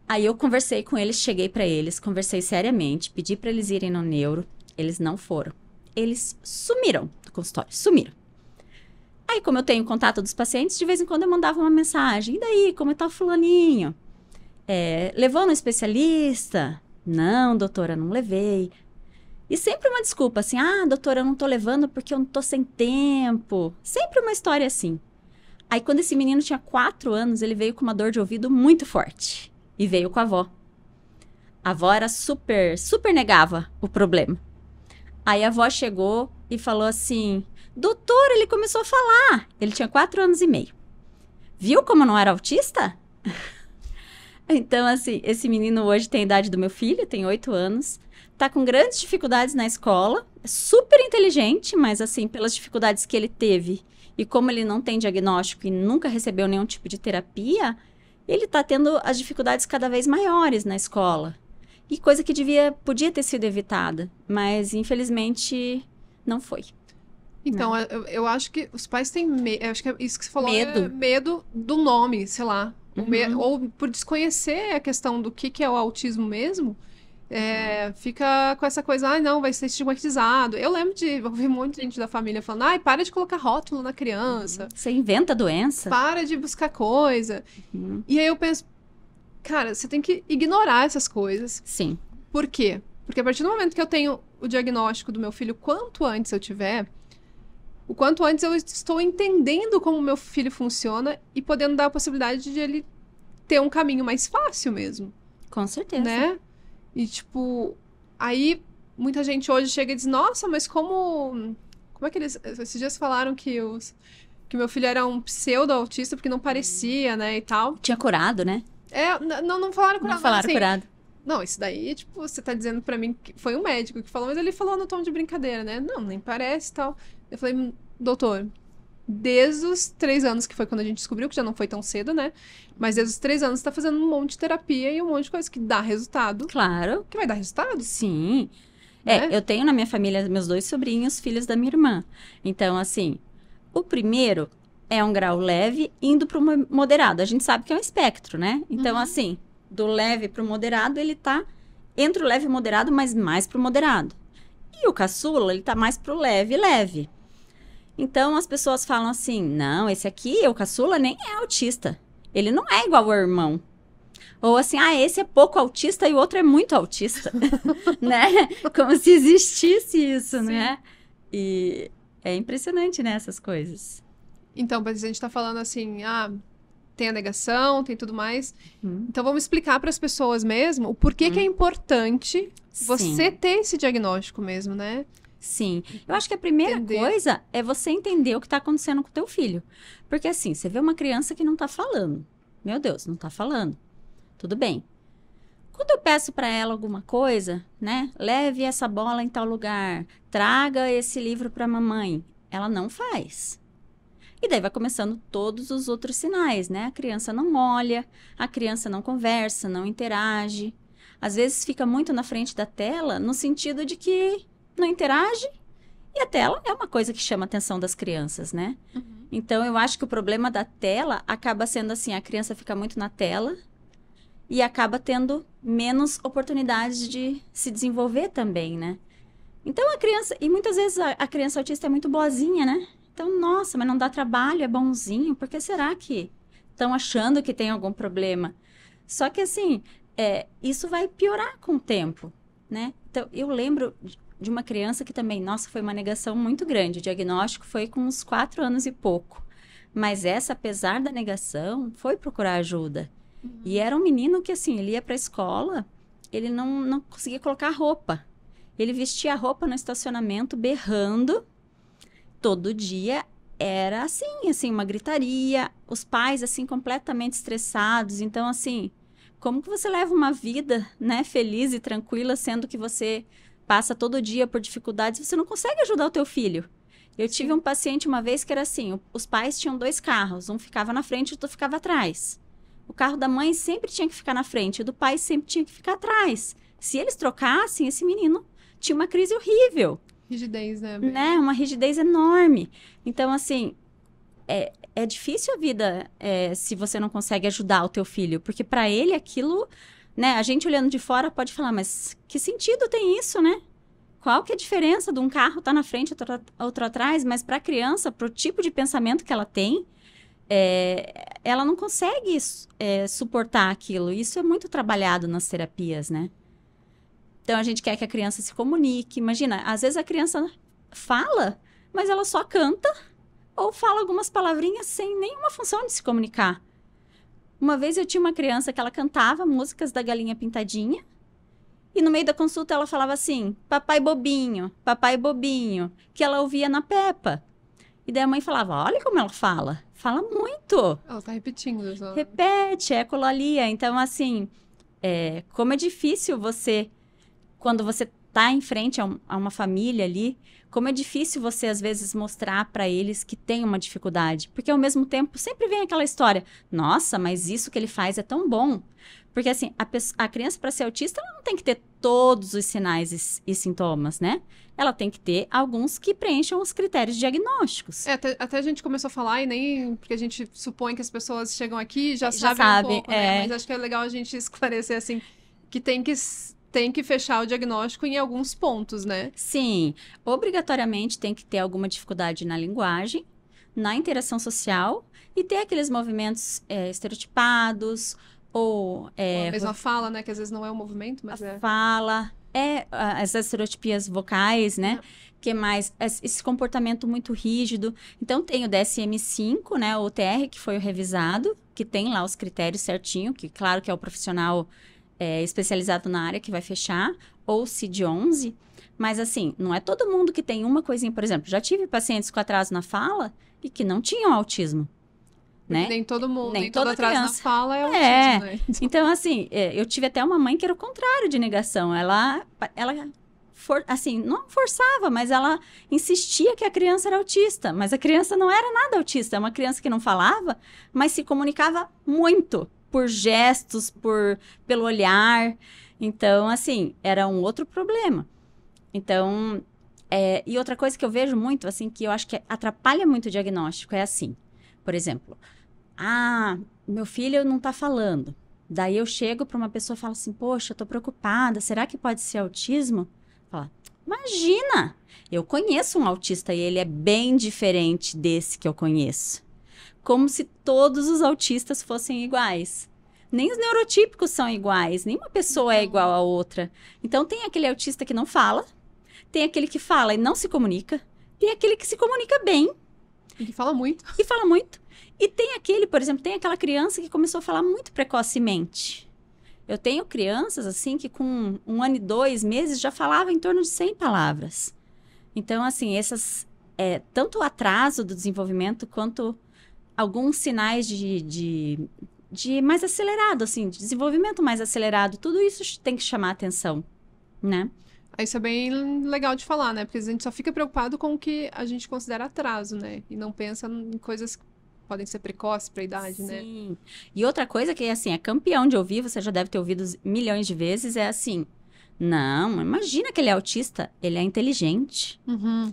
Speaker 2: Aí eu conversei com eles, cheguei para eles, conversei seriamente, pedi para eles irem no neuro, eles não foram. Eles sumiram do consultório, sumiram. Aí, como eu tenho contato dos pacientes, de vez em quando eu mandava uma mensagem. E daí, como está o fulaninho? É, levou no especialista? Não, doutora, não levei. E sempre uma desculpa assim: ah, doutora, eu não tô levando porque eu não tô sem tempo. Sempre uma história assim. Aí, quando esse menino tinha quatro anos, ele veio com uma dor de ouvido muito forte e veio com a avó. A avó era super, super negava o problema. Aí a avó chegou e falou assim: Doutor, ele começou a falar. Ele tinha quatro anos e meio. Viu como não era autista? então, assim, esse menino hoje tem a idade do meu filho, tem oito anos. Tá com grandes dificuldades na escola. É super inteligente, mas, assim, pelas dificuldades que ele teve e como ele não tem diagnóstico e nunca recebeu nenhum tipo de terapia, ele está tendo as dificuldades cada vez maiores na escola. E coisa que devia, podia ter sido evitada, mas infelizmente não foi.
Speaker 1: Então, eu, eu, acho que os pais têm medo. acho que é isso que você falou é medo, é medo do nome, sei lá, uhum. ou por desconhecer a questão do que, que é o autismo mesmo. É, fica com essa coisa, ai ah, não, vai ser estigmatizado. Eu lembro de ouvir muita gente da família falando, ai, para de colocar rótulo na criança. Uhum. Você inventa doença. Para de buscar coisa. Uhum. E aí eu penso, cara, você tem que ignorar essas coisas. Sim. Por quê? Porque a partir do momento que eu tenho o diagnóstico do meu filho, quanto antes eu tiver, o quanto antes eu estou entendendo como o meu filho funciona e podendo dar a possibilidade de ele ter um caminho mais fácil mesmo. Com certeza. Né? E, tipo, aí muita gente hoje chega e diz, nossa, mas como. Como é que eles. Esses dias falaram que os. Que meu filho era um pseudo-autista, porque não parecia, né, e tal. Tinha curado, né? É, não, não falaram curado. Não falaram assim, curado. Não, isso daí, tipo, você tá dizendo para mim que foi um médico que falou, mas ele falou no tom de brincadeira, né? Não, nem parece e tal. Eu falei, doutor, desde os três anos, que foi quando a gente descobriu, que já não foi tão cedo, né? Mas desde os três anos está fazendo um monte de terapia e um monte de coisa que dá resultado. Claro. Que vai dar resultado. Sim. É,
Speaker 2: né? É, eu tenho na minha família meus dois sobrinhos, filhos da minha irmã. Então, assim, o primeiro é um grau leve indo para o moderado. A gente sabe que é um espectro, né? Então, uhum. assim, do leve para o moderado, ele tá entre o leve e o moderado, mas mais para o moderado. E o caçula, ele tá mais pro leve, leve. Então as pessoas falam assim: não, esse aqui, o caçula, nem é autista. Ele não é igual ao irmão. Ou assim, ah, esse é pouco autista e o outro é muito autista. né? Como se existisse isso, né? Sim. né? E é impressionante, né, essas coisas.
Speaker 1: Então, a gente está falando assim, ah, tem a negação, tem tudo mais. Hum. Então vamos explicar para as pessoas mesmo o porquê hum. que é uhum. importante você ter esse diagnóstico mesmo, né? Sim. Eu uhum. acho que a primeira entender. coisa é você entender o que está acontecendo com o
Speaker 2: teu filho. Porque assim, você vê uma criança que não está falando. Meu Deus, não está falando. Tudo bem. Quando eu peço para ela alguma coisa, né? Leve essa bola em tal lugar, traga esse livro para mamãe. Ela não faz. E daí vai começando todos os outros sinais, né? A criança não olha, a criança não conversa, não interage. Às vezes fica muito na frente da tela, no sentido de que não interage e a tela é uma coisa que chama a atenção das crianças, né? Uhum. Então eu acho que o problema da tela acaba sendo assim, a criança fica muito na tela e acaba tendo menos oportunidades de se desenvolver também, né? Então a criança, e muitas vezes a, a criança autista é muito boazinha, né? Então, nossa, mas não dá trabalho, é bonzinho, por que será que estão achando que tem algum problema? Só que assim, é, isso vai piorar com o tempo, né? Então, eu lembro de uma criança que também, nossa, foi uma negação muito grande. O diagnóstico foi com uns quatro anos e pouco. Mas essa, apesar da negação, foi procurar ajuda. Uhum. E era um menino que, assim, ele ia para a escola, ele não, não conseguia colocar roupa. Ele vestia a roupa no estacionamento, berrando. Todo dia era assim, assim, uma gritaria. Os pais, assim, completamente estressados. Então, assim, como que você leva uma vida, né, feliz e tranquila, sendo que você passa todo dia por dificuldades, você não consegue ajudar o teu filho? Eu tive um paciente uma vez que era assim, os pais tinham dois carros, um ficava na frente e outro ficava atrás. O carro da mãe sempre tinha que ficar na frente, o do pai sempre tinha que ficar atrás. Se eles trocassem, esse menino tinha uma crise horrível.
Speaker 1: Rigidez, né? né? Uma
Speaker 2: rigidez enorme. Então, assim, é, é difícil a vida é, se você não consegue ajudar o teu filho, porque para ele aquilo, né? A gente olhando de fora pode falar, mas que sentido tem isso, né? Qual que é a diferença de um carro tá na frente, outro, outro atrás? Mas para a criança, para o tipo de pensamento que ela tem, é, ela não consegue é, suportar aquilo. Isso é muito trabalhado nas terapias, né? Então a gente quer que a criança se comunique. Imagina, às vezes a criança fala, mas ela só canta ou fala algumas palavrinhas sem nenhuma função de se comunicar. Uma vez eu tinha uma criança que ela cantava músicas da Galinha Pintadinha. E no meio da consulta ela falava assim: "Papai bobinho, papai bobinho", que ela ouvia na Peppa. E daí a mãe falava: "Olha como ela fala. Fala muito".
Speaker 1: Ela tá repetindo só.
Speaker 2: Repete, é colalia, Então assim, é, como é difícil você quando você tá em frente a, um, a uma família ali, como é difícil você às vezes mostrar para eles que tem uma dificuldade, porque ao mesmo tempo sempre vem aquela história: nossa, mas isso que ele faz é tão bom. Porque assim, a, a criança para ser autista ela não tem que ter todos os sinais e, e, sintomas,
Speaker 1: né? Ela tem que ter alguns que preencham os critérios diagnósticos. É, até, até, a gente começou a falar e nem porque a gente supõe que as pessoas chegam aqui e já, já sabem sabe, um pouco, né? é... né? Mas acho que é legal a gente esclarecer assim que tem que tem que fechar o diagnóstico em alguns pontos,
Speaker 2: né? Sim, obrigatoriamente tem que ter alguma dificuldade na linguagem, na interação social e ter aqueles movimentos é, estereotipados ou é, a mesma
Speaker 1: fala, né, que às vezes não é um movimento, mas a é.
Speaker 2: fala é as estereotipias vocais, né? É. Que mais esse comportamento muito rígido. Então tem o DSM-5, né, o TR que foi o revisado, que tem lá os critérios certinho, que claro que é o profissional é, especializado na área que vai fechar, ou CID 11. Mas assim, não é todo mundo que tem uma coisinha. Por exemplo, já tive pacientes com atraso na fala e que não tinham autismo. Né?
Speaker 1: Nem todo mundo, nem, nem toda, criança. na fala é, é. autismo. É. Né?
Speaker 2: Então, então, assim, é, eu tive até uma mãe que era o contrário de negação. Ela, ela for, assim, não forçava, mas ela insistia que a criança era autista. Mas a criança não era nada autista. É uma criança que não falava, mas se comunicava muito por gestos, por pelo olhar. Então, assim, era um outro problema. Então, é, e outra coisa que eu vejo muito, assim, que eu acho que atrapalha muito o diagnóstico é assim. Por exemplo, ah, meu filho não tá falando. Daí eu chego para uma pessoa e falo assim: Poxa, eu tô preocupada, será que pode ser autismo? Fala, imagina! Eu conheço um autista e ele é bem diferente desse que eu conheço como se todos os autistas fossem iguais. Nem os neurotípicos são iguais, nenhuma pessoa é igual à outra. Então tem aquele autista que não fala, tem aquele que fala e não se comunica, tem aquele que se comunica bem. E que fala muito. E fala muito. E tem aquele, por exemplo, tem aquela criança que começou a falar muito precocemente. Eu tenho crianças, assim, que com um ano e dois meses já falava em torno de 100 palavras. Então, assim, essas... É, tanto o atraso do desenvolvimento quanto alguns sinais de, de, de mais acelerado, assim, de desenvolvimento
Speaker 1: mais acelerado. Tudo isso tem que chamar atenção, né? Ah, isso é bem legal de falar, né? Porque a gente só fica preocupado com o que a gente considera atraso, né? E não pensa em coisas que podem ser precoces para a idade, Sim. né? Sim.
Speaker 2: E outra coisa que, assim, é campeão de ouvir, você já deve ter ouvido milhões de vezes, é assim... Não, imagina que ele é autista. Ele é inteligente. Uhum.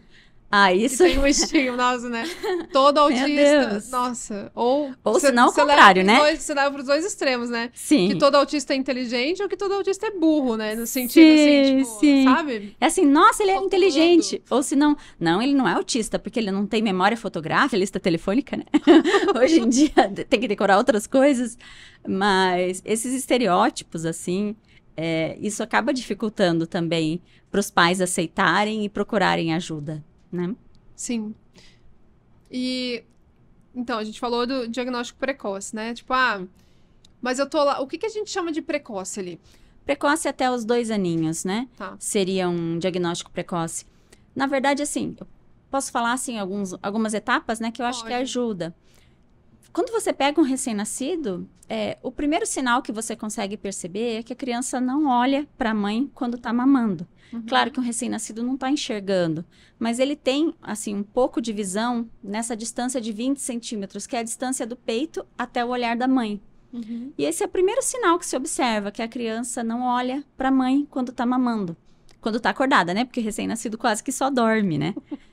Speaker 2: Ah, isso. tem um estigma,
Speaker 1: nossa, né? Todo autista. Nossa. Ou, ou se não o contrário, né? Dois, você leva para os dois extremos, né? Sim. Que todo autista é inteligente ou que todo autista é burro, né? No sentido sim, assim, tipo, sim. sabe? É assim, nossa,
Speaker 2: ele é inteligente. Ou se não, ele não é autista, porque ele não tem memória fotográfica, lista telefônica, né? Hoje em dia tem que decorar outras coisas. Mas esses estereótipos, assim. É, isso acaba dificultando também para os pais aceitarem e procurarem ajuda né?
Speaker 1: Sim. E então, a gente falou do diagnóstico precoce, né? Tipo, ah, mas eu tô lá. O que, que a gente chama de precoce ali?
Speaker 2: Precoce até os dois aninhos, né? Tá. Seria um diagnóstico precoce. Na verdade, assim, eu posso falar assim alguns, algumas etapas, né? Que eu acho Pode. que ajuda. Quando você pega um recém-nascido, é, o primeiro sinal que você consegue perceber é que a criança não olha para a mãe quando está mamando. Uhum. Claro que um recém-nascido não está enxergando, mas ele tem assim um pouco de visão nessa distância de 20 centímetros, que é a distância do peito até o olhar da mãe. Uhum. E esse é o primeiro sinal que se observa, que a criança não olha para a mãe quando está mamando. Quando está acordada, né? Porque recém-nascido quase que só dorme, né?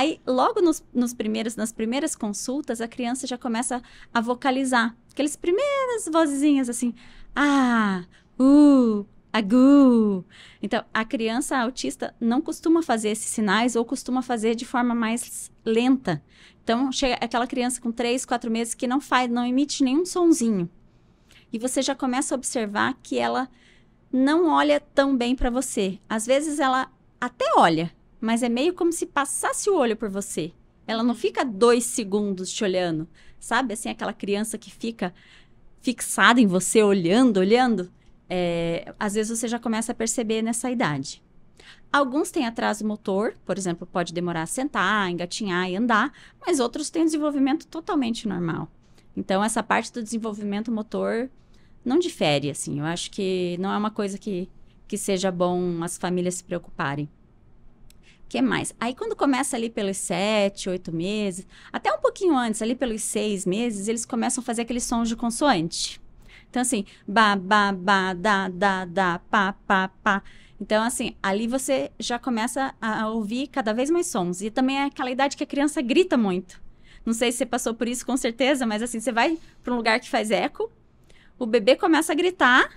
Speaker 2: Aí, logo nos, nos primeiros, nas primeiras consultas, a criança já começa a vocalizar. Aquelas primeiras vozinhas assim, ah, uh, agu. Então, a criança autista não costuma fazer esses sinais ou costuma fazer de forma mais lenta. Então, chega aquela criança com 3, 4 meses que não faz, não emite nenhum sonzinho. E você já começa a observar que ela não olha tão bem para você. Às vezes ela até olha, mas é meio como se passasse o olho por você. Ela não uhum. fica dois segundos te olhando, sabe? Assim, aquela criança que fica fixada em você, olhando, olhando. É, às vezes você já começa a perceber nessa idade. Alguns têm atraso motor, por exemplo, pode demorar a sentar, engatinhar e andar, mas outros têm desenvolvimento totalmente normal. Então, essa parte do desenvolvimento motor não difere, assim. Eu acho que não é uma coisa que, que seja bom as famílias se preocuparem que mais? Aí quando começa ali pelos sete, oito meses, até um pouquinho antes, ali pelos seis meses, eles começam a fazer aqueles sons de consoante. Então, assim, ba, ba, ba, da, da, da, pa, pa, pa. Então, assim, ali você já começa a ouvir cada vez mais sons. E também é aquela idade que a criança grita muito. Não sei se você passou por isso com certeza, mas assim, você vai para um lugar que faz eco, o bebê começa a gritar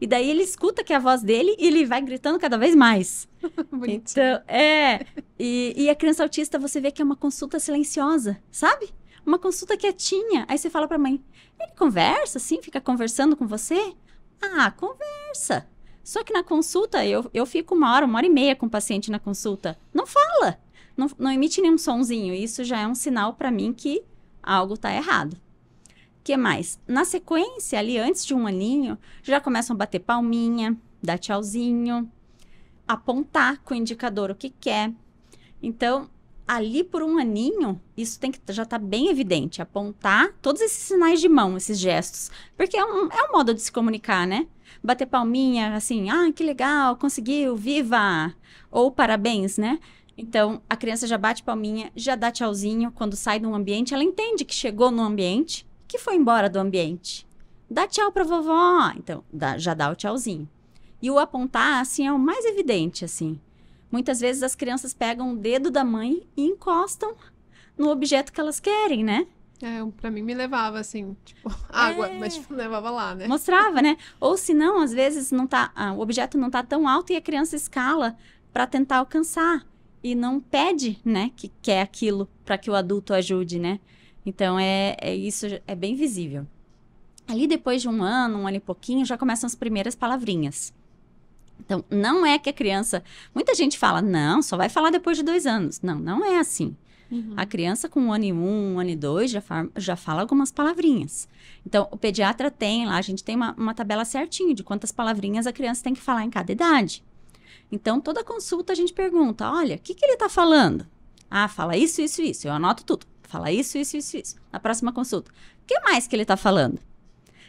Speaker 2: e daí ele escuta que é a voz dele e ele vai gritando cada vez mais. Então, é. E, e a criança autista, você vê que é uma consulta silenciosa, sabe? Uma consulta quietinha. Aí você fala pra mãe: ele conversa assim, fica conversando com você? Ah, conversa. Só que na consulta, eu, eu fico uma hora, uma hora e meia com o paciente na consulta. Não fala. Não, não emite nenhum sonzinho. Isso já é um sinal para mim que algo tá errado que mais? Na sequência, ali antes de um aninho, já começam a bater palminha, dar tchauzinho, apontar com o indicador o que quer. Então, ali por um aninho, isso tem que já está bem evidente, apontar todos esses sinais de mão, esses gestos, porque é um, é um modo de se comunicar, né? Bater palminha, assim, ah, que legal, conseguiu, viva, ou parabéns, né? Então, a criança já bate palminha, já dá tchauzinho quando sai de um ambiente, ela entende que chegou no ambiente, que foi embora do ambiente. Dá tchau pra vovó. Então, dá, já dá o tchauzinho. E o apontar, assim, é o mais evidente, assim. Muitas vezes as crianças pegam o dedo da mãe e encostam no objeto que elas querem, né?
Speaker 1: É, pra mim me levava, assim, tipo, água, é... mas tipo, levava lá, né?
Speaker 2: Mostrava, né? Ou se não, às vezes não tá, ah, o objeto não tá tão alto e a criança escala para tentar alcançar e não pede, né, que quer aquilo para que o adulto ajude, né? Então, é, é isso é bem visível. Ali depois de um ano, um ano e pouquinho, já começam as primeiras palavrinhas. Então, não é que a criança. Muita gente fala, não, só vai falar depois de dois anos. Não, não é assim. Uhum. A criança com um ano e um, um ano e dois já, fa já fala algumas palavrinhas. Então, o pediatra tem lá, a gente tem uma, uma tabela certinha de quantas palavrinhas a criança tem que falar em cada idade. Então, toda consulta a gente pergunta: olha, o que, que ele está falando? Ah, fala isso, isso, isso. Eu anoto tudo. Fala isso, isso, isso, isso. Na próxima consulta. O que mais que ele está falando?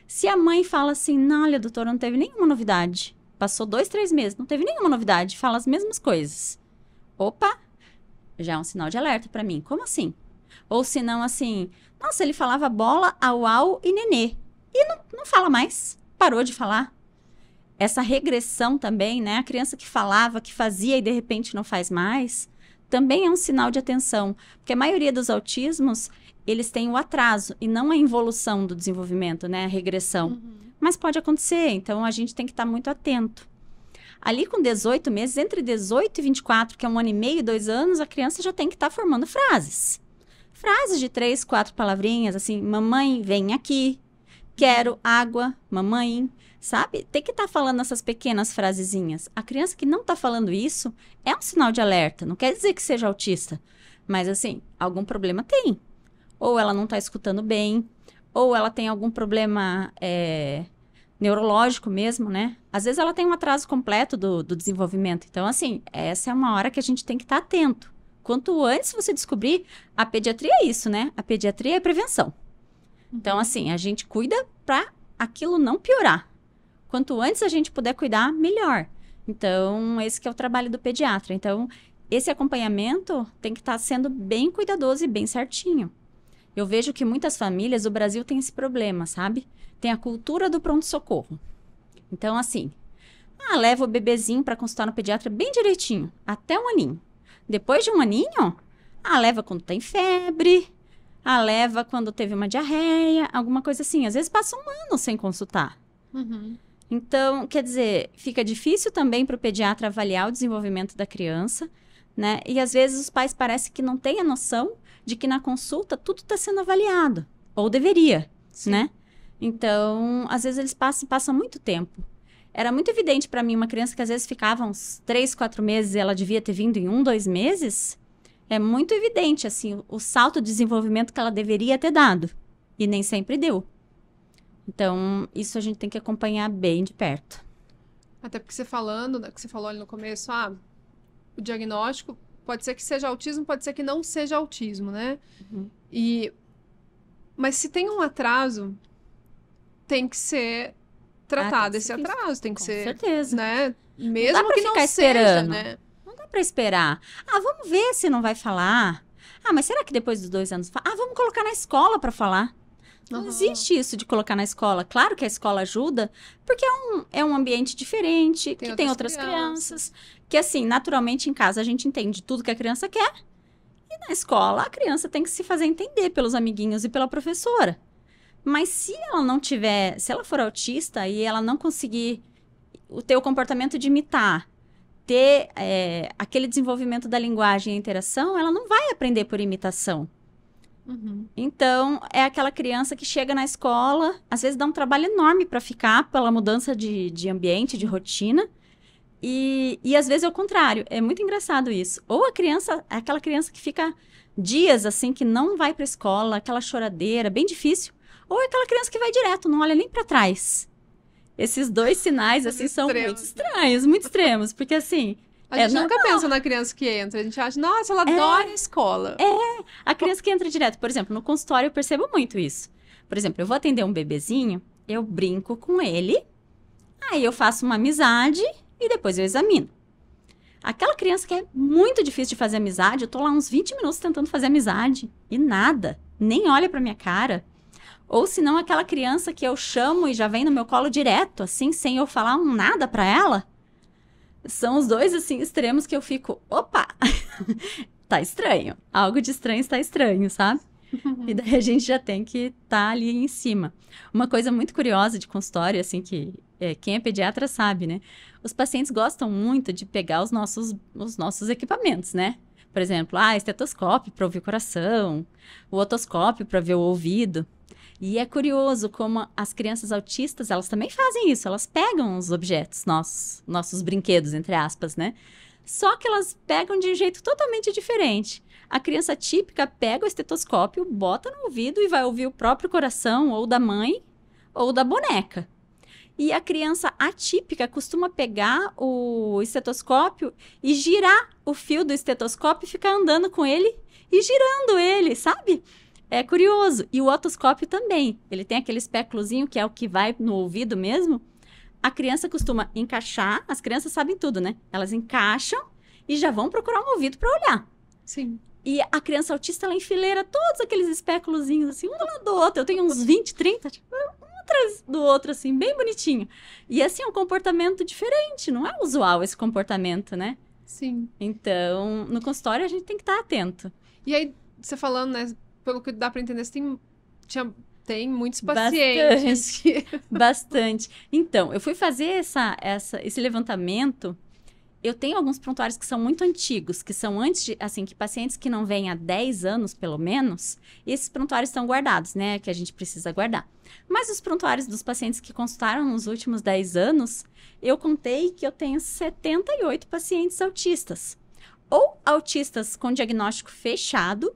Speaker 2: Se a mãe fala assim, não, olha, doutor, não teve nenhuma novidade. Passou dois, três meses, não teve nenhuma novidade. Fala as mesmas coisas. Opa, já é um sinal de alerta para mim. Como assim? Ou se não, assim, nossa, ele falava bola, au, au e nenê. E não, não fala mais. Parou de falar essa regressão também, né? A criança que falava, que fazia e de repente não faz mais também é um sinal de atenção, porque a maioria dos autismos, eles têm o atraso e não a involução do desenvolvimento, né, a regressão. Uhum. Mas pode acontecer, então a gente tem que estar tá muito atento. Ali com 18 meses, entre 18 e 24, que é um ano e meio, dois anos, a criança já tem que estar tá formando frases. Frases de três, quatro palavrinhas, assim, mamãe, vem aqui, quero água, mamãe, sabe? Tem que estar tá falando essas pequenas frasezinhas. A criança que não está falando isso é um sinal de alerta. Não quer dizer que seja autista, mas assim, algum problema tem. Ou ela não está escutando bem, ou ela tem algum problema é, neurológico mesmo, né? Às vezes ela tem um atraso completo do, do desenvolvimento. Então, assim, essa é uma hora que a gente tem que estar tá atento. Quanto antes você descobrir, a pediatria é isso, né? A pediatria é prevenção. Então, uhum. assim, a gente cuida para aquilo não piorar. Quanto antes a gente puder cuidar, melhor. Então, esse que é o trabalho do pediatra. Então, esse acompanhamento tem que estar tá sendo bem cuidadoso e bem certinho. Eu vejo que muitas famílias, o Brasil tem esse problema, sabe? Tem a cultura do pronto-socorro. Então, assim, ah, leva o bebezinho para consultar no pediatra bem direitinho, até um aninho. Depois de um aninho, ah, leva quando tem febre, ah, leva quando teve uma diarreia, alguma coisa assim. Às vezes passa um ano sem consultar. Uhum. Então, quer dizer, fica difícil também para o pediatra avaliar o desenvolvimento da criança, né? E às vezes os pais parecem que não têm a noção de que na consulta tudo está sendo avaliado, ou deveria, Sim. né? Então, às vezes eles passam, passam muito tempo. Era muito evidente para mim uma criança que às vezes ficava uns três, quatro meses e ela devia ter vindo em um, dois meses. É muito evidente, assim, o salto de desenvolvimento que ela deveria ter dado. E nem sempre deu. Então, isso a gente tem que acompanhar bem de perto.
Speaker 1: Até porque você falando, né, que você falou ali no começo, ah, o diagnóstico pode ser que seja autismo, pode ser que não seja autismo, né? Uhum. E mas se tem um atraso, tem que ser tratado ah, esse difícil. atraso, tem que Com ser, certeza. né? Mesmo né? não dá pra que ficar esperando. Seja, né? Não dá para esperar.
Speaker 2: Ah, vamos ver se não vai falar. Ah, mas será que depois dos dois anos? Ah, vamos colocar na escola para falar. Não uhum. existe isso de colocar na escola. Claro que a escola ajuda, porque é um, é um ambiente diferente, tem que outras tem outras crianças. crianças. Que, assim, naturalmente em casa a gente entende tudo que a criança quer. E na escola a criança tem que se fazer entender pelos amiguinhos e pela professora. Mas se ela não tiver, se ela for autista e ela não conseguir o o comportamento de imitar, ter é, aquele desenvolvimento da linguagem e interação, ela não vai aprender por imitação. Uhum. Então, é aquela criança que chega na escola, às vezes dá um trabalho enorme para ficar pela mudança de, de ambiente, de rotina. E, e às vezes é o contrário. É muito engraçado isso. Ou a criança, é aquela criança que fica dias assim, que não vai para escola, aquela choradeira, bem difícil. Ou é aquela criança que vai direto, não olha nem para trás. Esses dois sinais, assim, são muito né? estranhos, muito extremos. Porque, assim, a é, gente nunca não. pensa na criança que
Speaker 1: entra. A gente acha, nossa, ela é, adora a
Speaker 2: escola. É, a criança que entra direto. Por exemplo, no consultório eu percebo muito isso. Por exemplo, eu vou atender um bebezinho, eu brinco com ele, aí eu faço uma amizade e depois eu examino. Aquela criança que é muito difícil de fazer amizade, eu tô lá uns 20 minutos tentando fazer amizade e nada, nem olha pra minha cara. Ou se não, aquela criança que eu chamo e já vem no meu colo direto, assim, sem eu falar um nada pra ela são os dois, assim, extremos que eu fico, opa, tá estranho. Algo de estranho está estranho, sabe? e daí a gente já tem que estar tá ali em cima. Uma coisa muito curiosa de consultório, assim, que é, quem é pediatra sabe, né? Os pacientes gostam muito de pegar os nossos, os nossos equipamentos, né? Por exemplo, ah, estetoscópio para ouvir o coração, o otoscópio para ver o ouvido. E é curioso como as crianças autistas, elas também fazem isso, elas pegam os objetos nossos, nossos brinquedos, entre aspas, né? Só que elas pegam de um jeito totalmente diferente. A criança típica pega o estetoscópio, bota no ouvido e vai ouvir o próprio coração ou da mãe ou da boneca. E a criança atípica costuma pegar o estetoscópio e girar o fio do estetoscópio e ficar andando com ele e girando ele, sabe? É curioso. E o otoscópio também. Ele tem aquele espéculozinho que é o que vai no ouvido mesmo. A criança costuma encaixar, as crianças sabem tudo, né? Elas encaixam e já vão procurar um ouvido para olhar. Sim. E a criança autista, ela enfileira todos aqueles espéculozinhos, assim, um do lado do outro. Eu tenho uns 20, 30, tipo, um atrás do outro, assim, bem bonitinho. E, assim, é um comportamento diferente. Não é usual esse comportamento, né? Sim. Então,
Speaker 1: no consultório, a gente tem que estar atento. E aí, você falando, né, pelo que dá para entender, você tem, tinha, tem muitos pacientes.
Speaker 2: Bastante, que... bastante. Então, eu fui fazer essa, essa, esse levantamento. Eu tenho alguns prontuários que são muito antigos, que são antes de, assim, que pacientes que não vêm há 10 anos, pelo menos, esses prontuários estão guardados, né? Que a gente precisa guardar. Mas os prontuários dos pacientes que consultaram nos últimos 10 anos, eu contei que eu tenho 78 pacientes autistas ou autistas com diagnóstico fechado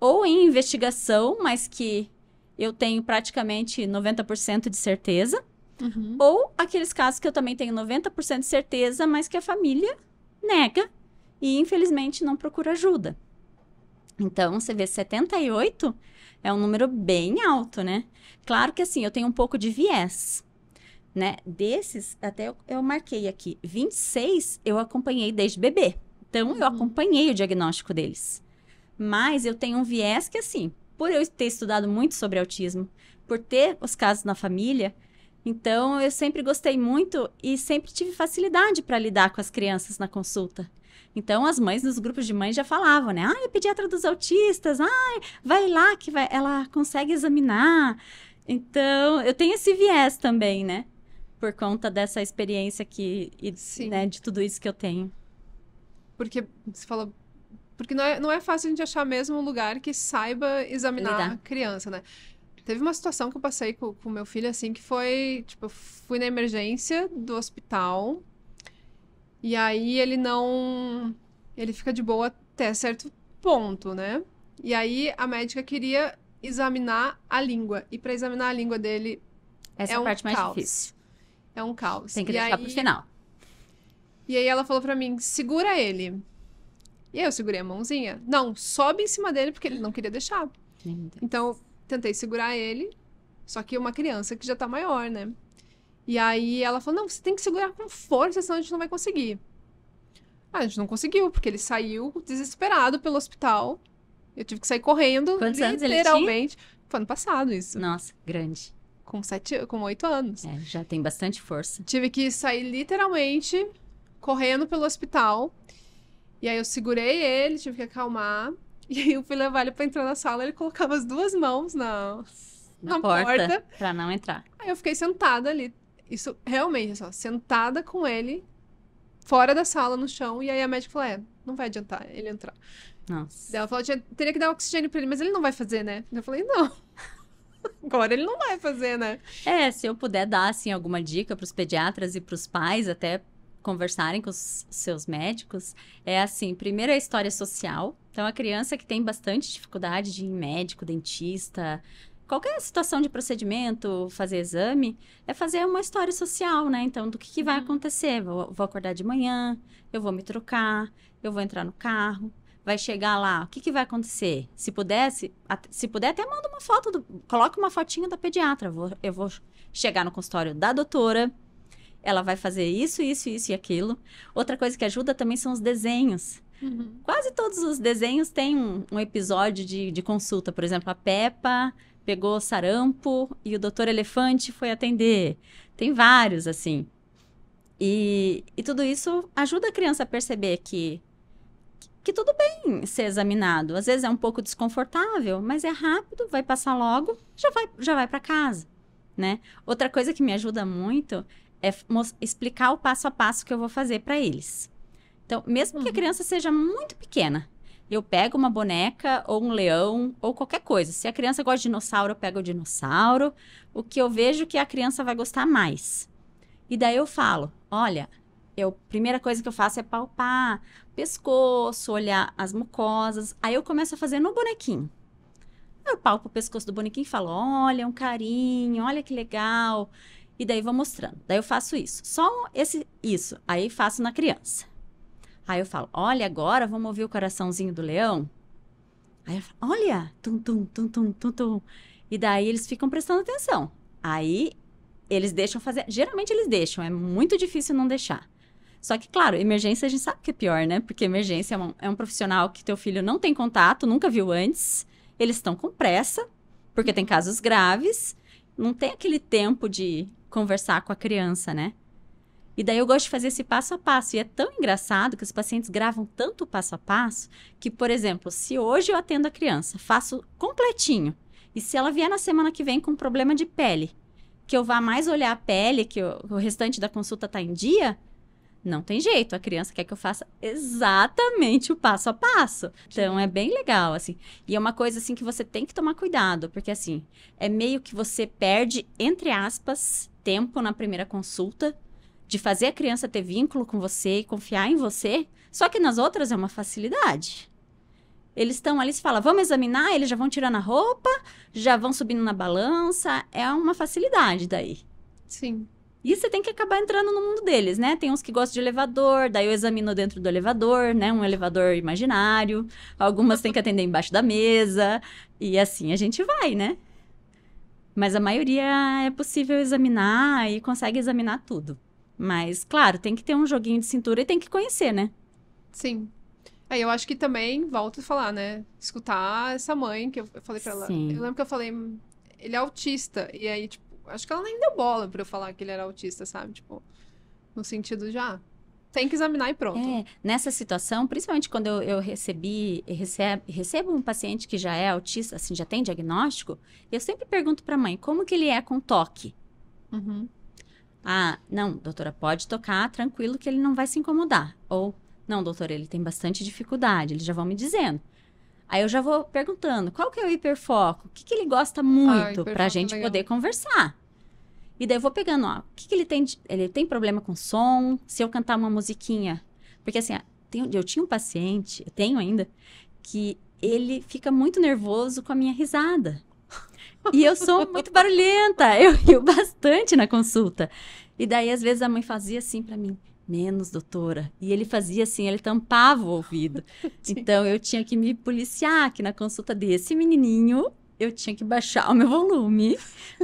Speaker 2: ou em investigação, mas que eu tenho praticamente 90% de certeza, uhum. ou aqueles casos que eu também tenho 90% de certeza, mas que a família nega e infelizmente não procura ajuda. Então, você vê 78 é um número bem alto, né? Claro que assim, eu tenho um pouco de viés, né? Desses, até eu, eu marquei aqui, 26 eu acompanhei desde bebê. Então, uhum. eu acompanhei o diagnóstico deles. Mas eu tenho um viés que, assim, por eu ter estudado muito sobre autismo, por ter os casos na família, então eu sempre gostei muito e sempre tive facilidade para lidar com as crianças na consulta. Então as mães nos grupos de mães já falavam, né? Ai, ah, pediatra dos autistas, ai, ah, vai lá que vai, ela consegue examinar. Então, eu tenho esse viés também, né? Por conta dessa experiência aqui e, né, de tudo isso que eu tenho.
Speaker 1: Porque você falou porque não é, não é fácil a gente achar mesmo um lugar que saiba examinar Lidar. a criança, né? Teve uma situação que eu passei com o meu filho, assim, que foi, tipo, eu fui na emergência do hospital e aí ele não... Ele fica de boa até certo ponto, né? E aí a médica queria examinar a língua. E para examinar a língua dele Essa é, é, a um parte mais caos. difícil. É um caos. Tem que e deixar aí... pro final. E aí ela falou para mim, segura ele. E aí eu segurei a mãozinha. Não, sobe em cima dele porque ele não queria deixar. Então, tentei segurar ele, só que uma criança que já tá maior, né? E aí ela falou: não, você tem que segurar com força, senão a gente não vai conseguir. Ah, a gente não conseguiu, porque ele saiu desesperado pelo hospital. Eu tive que sair correndo, Quantos literalmente. Foi ano passado isso. Nossa, grande. Com sete, com oito anos. É, já tem bastante força. Tive que sair literalmente correndo pelo hospital. E aí eu segurei ele, tive que acalmar. E aí eu fui levar ele pra entrar na sala, ele colocava as duas mãos na, na, na porta, porta.
Speaker 2: Pra não entrar.
Speaker 1: Aí eu fiquei sentada ali. Isso realmente, é só, sentada com ele, fora da sala, no chão. E aí a médica falou: é, não vai adiantar ele entrar. Nossa. Ela falou: teria que dar oxigênio pra ele, mas ele não vai fazer, né? Eu falei: não.
Speaker 2: Agora ele não vai fazer, né? É, se eu puder dar, assim, alguma dica pros pediatras e pros pais, até conversarem com os seus médicos é assim: primeiro é a história social. Então, a criança que tem bastante dificuldade de ir médico, dentista, qualquer situação de procedimento, fazer exame, é fazer uma história social, né? Então, do que, que vai uhum. acontecer? Vou, vou, acordar de manhã, eu vou me trocar, eu vou entrar no carro. Vai chegar lá, o que, que vai acontecer? Se pudesse, se puder, até manda uma foto, do, coloca uma fotinha da pediatra. Vou, eu vou chegar no consultório da doutora, ela vai fazer isso, isso, isso e aquilo. Outra coisa que ajuda também são os desenhos. Uhum. Quase todos os desenhos têm um, um episódio de, de, consulta. Por exemplo, a Peppa pegou sarampo e o doutor Elefante foi atender. Tem vários, assim. E, e tudo isso ajuda a criança a perceber que, que, que tudo bem ser examinado. Às vezes é um pouco desconfortável, mas é rápido, vai passar logo, já vai, já vai para casa. Né? Outra coisa que me ajuda muito é explicar o passo a passo que eu vou fazer para eles. Então, mesmo uhum. que a uhum. criança seja muito pequena, eu pego uma boneca ou um leão ou qualquer coisa. Se a criança gosta de dinossauro, eu pego o dinossauro, o que eu vejo que a criança vai gostar mais. E daí eu falo: olha, eu, primeira coisa que eu faço é palpar pescoço, olhar as mucosas. Aí eu começo a fazer no bonequinho. Eu palpo o pescoço do bonequinho e falo: olha, um carinho, olha que legal e daí vou mostrando. Daí eu faço isso, só esse isso, aí faço na criança. Aí eu falo, olha, agora vamos ouvir o coraçãozinho do leão. Aí eu falo, olha, tum, tum, tum, tum, tum, tum. E daí eles ficam prestando atenção. Aí eles deixam fazer, geralmente eles deixam, é muito difícil não deixar. Só que, claro, emergência a gente sabe que é pior, né? Porque emergência é um, é um profissional que teu filho não tem contato, nunca viu antes. Eles estão com pressa, porque tem casos graves. Não tem aquele tempo de conversar com a criança, né? E daí eu gosto de fazer esse passo a passo. E é tão engraçado que os pacientes gravam tanto passo a passo que, por exemplo, se hoje eu atendo a criança, faço completinho. E se ela vier na semana que vem com problema de pele, que eu vá mais olhar a pele, que o, o restante da consulta tá em dia, não tem jeito, a criança quer que eu faça exatamente o passo a passo. Então é bem legal assim. E é uma coisa assim que você tem que tomar cuidado, porque assim, é meio que você perde entre aspas tempo na primeira consulta de fazer a criança ter vínculo com você e confiar em você, só que nas outras é uma facilidade. Eles estão ali, se fala, vamos examinar, eles já vão tirando a roupa, já vão subindo na balança, é uma facilidade daí. Sim. E você tem que acabar entrando no mundo deles, né? Tem uns que gostam de elevador, daí eu examino dentro do elevador, né? Um elevador imaginário. Algumas têm que atender embaixo da mesa. E assim a gente vai, né? Mas a maioria é possível examinar e consegue examinar tudo. Mas, claro, tem que ter um joguinho de cintura e tem que conhecer, né?
Speaker 1: Sim. Aí é, eu acho que também, volto a falar, né? Escutar essa mãe que eu falei pra ela. Sim. Eu lembro que eu falei, hum, ele é autista. E aí, tipo, Acho que ela nem deu bola pra eu falar que ele era autista, sabe? Tipo, no sentido já ah, tem que examinar e pronto. É, nessa situação, principalmente quando
Speaker 2: eu, eu recebi, recebo, recebo um paciente que já é autista, assim, já tem diagnóstico, eu sempre pergunto pra mãe, como que ele é com toque? Uhum. Ah, não, doutora, pode tocar tranquilo que ele não vai se incomodar. Ou, não, doutora, ele tem bastante dificuldade, eles já vão me dizendo. Aí eu já vou perguntando, qual que é o hiperfoco? O que, que ele gosta ah, muito? Ah, para a gente poder conversar. E daí eu vou pegando, ó, o que, que ele tem? De, ele tem problema com som? Se eu cantar uma musiquinha. Porque assim, eu tinha um paciente, eu tenho ainda, que ele fica muito nervoso com a minha risada. E eu sou muito barulhenta, eu rio bastante na consulta. E daí, às vezes, a mãe fazia assim para mim, menos, doutora. E ele fazia assim, ele tampava o ouvido. então, eu tinha que me policiar aqui na consulta desse menininho, eu tinha que baixar o meu volume,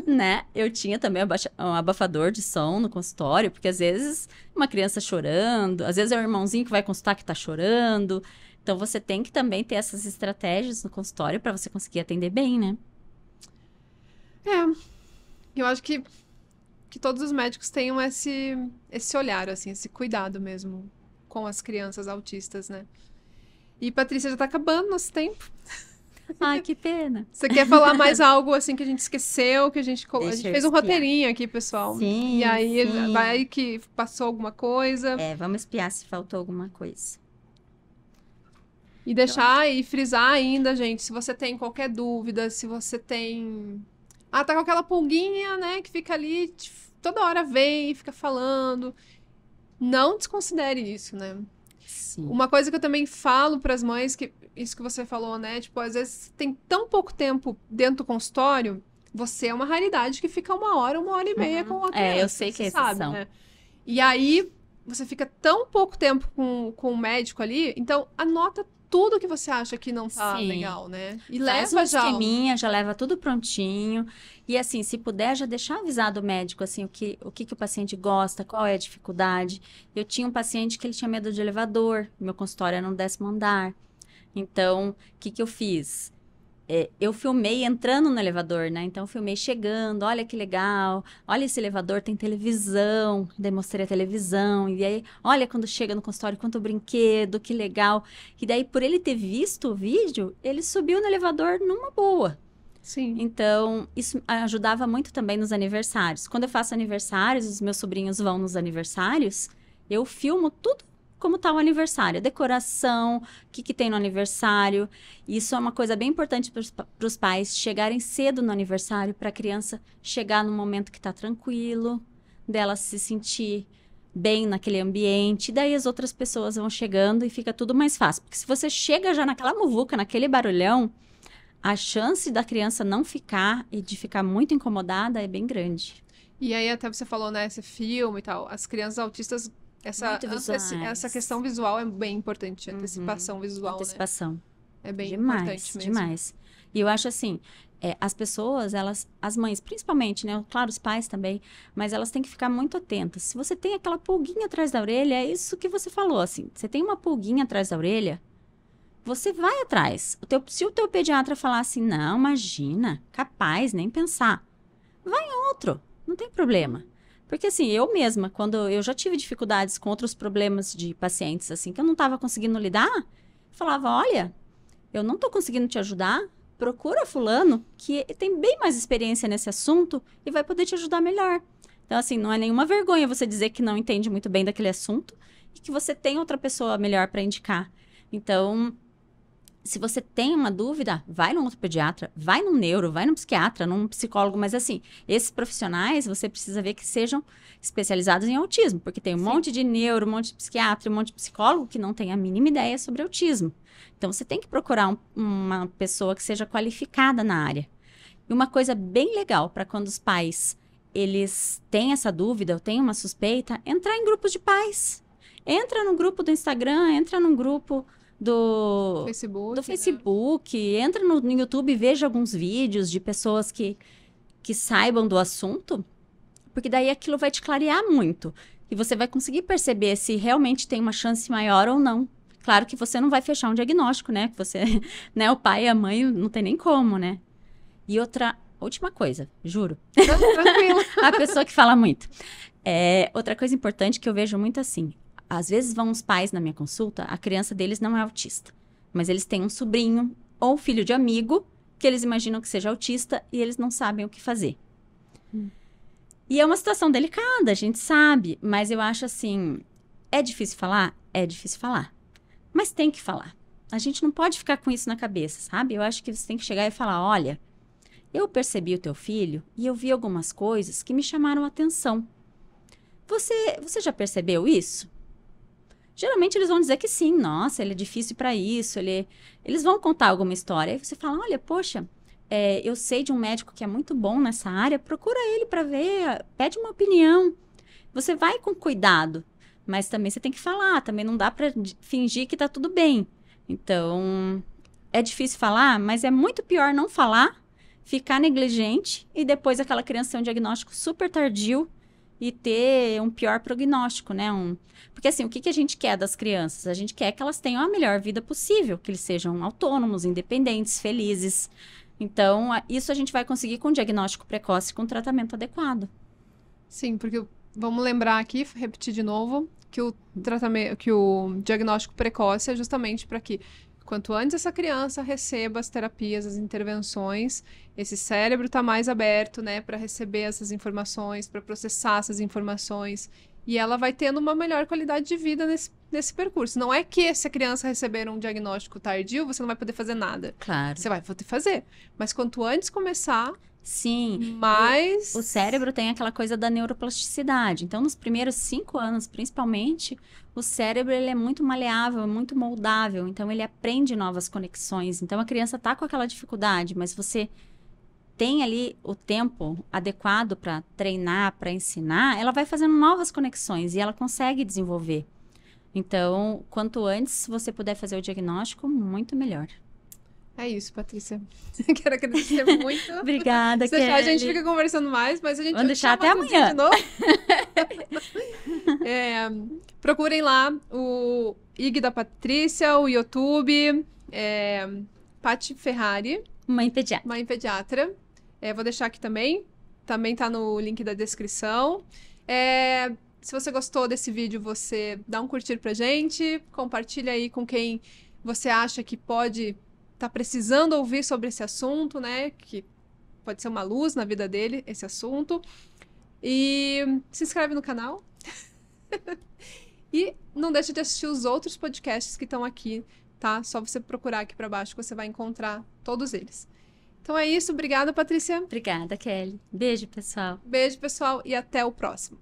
Speaker 2: né? Eu tinha também um abafador de som no consultório, porque às vezes uma criança chorando, às vezes é o um irmãozinho que vai consultar que tá chorando. Então você tem que também ter essas estratégias no consultório para você conseguir atender bem, né?
Speaker 1: É. Eu acho que que todos os médicos tenham esse esse olhar assim, esse cuidado mesmo com as crianças autistas, né? E Patrícia já tá acabando nosso tempo. Ai, que pena. Você quer falar mais algo assim que a gente esqueceu, que a gente, a gente fez um roteirinho aqui, pessoal. Sim. E aí sim. vai que passou alguma coisa. É, vamos espiar se faltou alguma coisa. E deixar então. e frisar ainda, gente, se você tem qualquer dúvida, se você tem. Ah, tá com aquela pulguinha, né, que fica ali, toda hora vem e fica falando. Não desconsidere isso, né? Sim. Uma coisa que eu também falo para as mães que isso que você falou, né? Tipo, às vezes tem tão pouco tempo dentro do consultório, você é uma raridade que fica uma hora, uma hora e meia uhum. com a criança. É, eu sei que é sabe, né? E aí você fica tão pouco tempo com, com o médico ali, então anota tudo que você acha que não tá Sim. legal, né? E Faz leva um já. Esqueminha,
Speaker 2: já leva tudo prontinho. E assim, se puder, já deixar avisado o médico assim o que o que, que o paciente gosta, qual é a dificuldade. Eu tinha um paciente que ele tinha medo de elevador, meu consultório era no décimo andar. Então, o que, que eu fiz? É, eu filmei entrando no elevador, né? Então, filmei chegando, olha que legal, olha esse elevador, tem televisão, demonstrei a televisão, e aí, olha quando chega no consultório, quanto brinquedo, que legal. E daí, por ele ter visto o vídeo, ele subiu no elevador numa boa. Sim. Então, isso ajudava muito também nos aniversários. Quando eu faço aniversários, os meus sobrinhos vão nos aniversários, eu filmo tudo como está o aniversário, decoração, o que, que tem no aniversário. Isso é uma coisa bem importante para os pais chegarem cedo no aniversário, para a criança chegar no momento que está tranquilo, dela se sentir bem naquele ambiente, daí as outras pessoas vão chegando e fica tudo mais fácil. Porque se você chega já naquela muvuca, naquele barulhão, a chance da criança não ficar e de ficar muito incomodada é bem grande.
Speaker 1: E aí até você falou, né, esse filme e tal, as crianças autistas essa, essa questão visual é bem importante, antecipação uhum. visual. Né? Antecipação. Né? É bem demais, importante mesmo. Demais. E eu acho assim, é, as
Speaker 2: pessoas, elas, as mães principalmente, né? Claro, os pais também, mas elas têm que ficar muito atentas. Se você tem aquela pulguinha atrás da orelha, é isso que você falou, assim. Você tem uma pulguinha atrás da orelha, você vai atrás. O teu, se o teu pediatra falar assim, não, imagina, capaz, nem pensar. Vai em outro, não tem problema. Porque assim, eu mesma, quando eu já tive dificuldades com outros problemas de pacientes, assim, que eu não estava conseguindo lidar, falava: olha, eu não estou conseguindo te ajudar, procura Fulano, que tem bem mais experiência nesse assunto e vai poder te ajudar melhor. Então, assim, não é nenhuma vergonha você dizer que não entende muito bem daquele assunto e que você tem outra pessoa melhor para indicar. Então, se você tem uma dúvida, vai num outro pediatra, vai num neuro, vai num psiquiatra, num psicólogo, mas assim, esses profissionais você precisa ver que sejam especializados em autismo, porque tem um Sim. monte de neuro, um monte de psiquiatra, um monte de psicólogo que não tem a mínima ideia sobre autismo. Então você tem que procurar um, uma pessoa que seja qualificada na área. E uma coisa bem legal para quando os pais eles têm essa dúvida ou têm uma suspeita, entrar em grupos de pais. Entra no grupo do Instagram, entra num grupo do Facebook, do né? Facebook. Né? entra no, no YouTube e veja alguns vídeos de pessoas que, que saibam do assunto, porque daí aquilo vai te clarear muito. E você vai conseguir perceber se realmente tem uma chance maior ou não. Claro que você não vai fechar um diagnóstico, né? Que você, né, o pai e a mãe não tem nem como, né? E outra, última coisa, juro. Tá Tranquilo. a pessoa que fala muito. É, outra coisa importante que eu vejo muito assim, às vezes vão os pais na minha consulta, a criança deles não é autista, mas eles têm um sobrinho ou filho de amigo que eles imaginam que seja autista e eles não sabem o que fazer. Hum. E é uma situação delicada, a gente sabe, mas eu acho assim, é difícil falar? É difícil falar. Mas tem que falar. A gente não pode ficar com isso na cabeça, sabe? Eu acho que você tem que chegar e falar: olha, eu percebi o teu filho e eu vi algumas coisas que me chamaram a atenção. Você, você já percebeu isso? geralmente eles vão dizer que sim, nossa, ele é difícil para isso, ele, é eles vão contar alguma história. Aí você fala, olha, poxa, é, eu sei de um médico que é muito bom nessa área, procura ele para ver, pede uma opinião. Você vai com cuidado, mas também você tem que falar, também não dá para fingir que tá tudo bem. Então, é difícil falar, mas é muito pior não falar, ficar negligente e depois aquela criança ter um diagnóstico super tardio e ter um pior prognóstico, né? Um... Porque assim, o que, que a gente quer das crianças? A gente quer que elas tenham a melhor vida possível, que eles sejam autônomos, independentes, felizes. Então, isso a gente vai conseguir
Speaker 1: com diagnóstico precoce, com tratamento adequado. Sim, porque vamos lembrar aqui, repetir de novo, que o tratamento, que o diagnóstico precoce é justamente para que Quanto antes essa criança receba as terapias, as intervenções, esse cérebro está mais aberto, né, para receber essas informações, para processar essas informações e ela vai tendo uma melhor qualidade de vida nesse, nesse percurso. Não é que se a criança receber um diagnóstico tardio, você não vai poder fazer nada. Claro. Você vai poder fazer. Mas quanto antes começar, Sim. Mas. O, o, cérebro tem aquela coisa da neuroplasticidade. Então, nos primeiros
Speaker 2: cinco anos, principalmente, o cérebro ele é muito maleável, é muito moldável. Então, ele aprende novas conexões. Então, a criança está com aquela dificuldade, mas você tem ali o tempo adequado para treinar, para ensinar, ela vai fazendo novas conexões e ela consegue desenvolver. Então, quanto antes você puder fazer o diagnóstico, muito melhor.
Speaker 1: É isso, Patrícia. Quero agradecer muito. Obrigada, Se a gente fica conversando mais, mas a gente vai deixar até amanhã. De novo. é, procurem lá o IG da Patrícia, o YouTube, é, Pati Ferrari. Mãe pediatra. Mãe pediatra. É, vou deixar aqui também. Também tá no link da descrição. É, se você gostou desse vídeo, você dá um curtir pra gente, compartilha aí com quem você acha que pode estar tá precisando ouvir sobre esse assunto, né? Que pode ser uma luz na vida dele, esse assunto. E se inscreve no canal. e não deixe de assistir os outros podcasts que estão aqui, tá? Só você procurar aqui para baixo que você vai encontrar todos eles. Então é isso. Obrigada, Patrícia. Obrigada, Kelly. Beijo, pessoal. Beijo, pessoal, e até o próximo.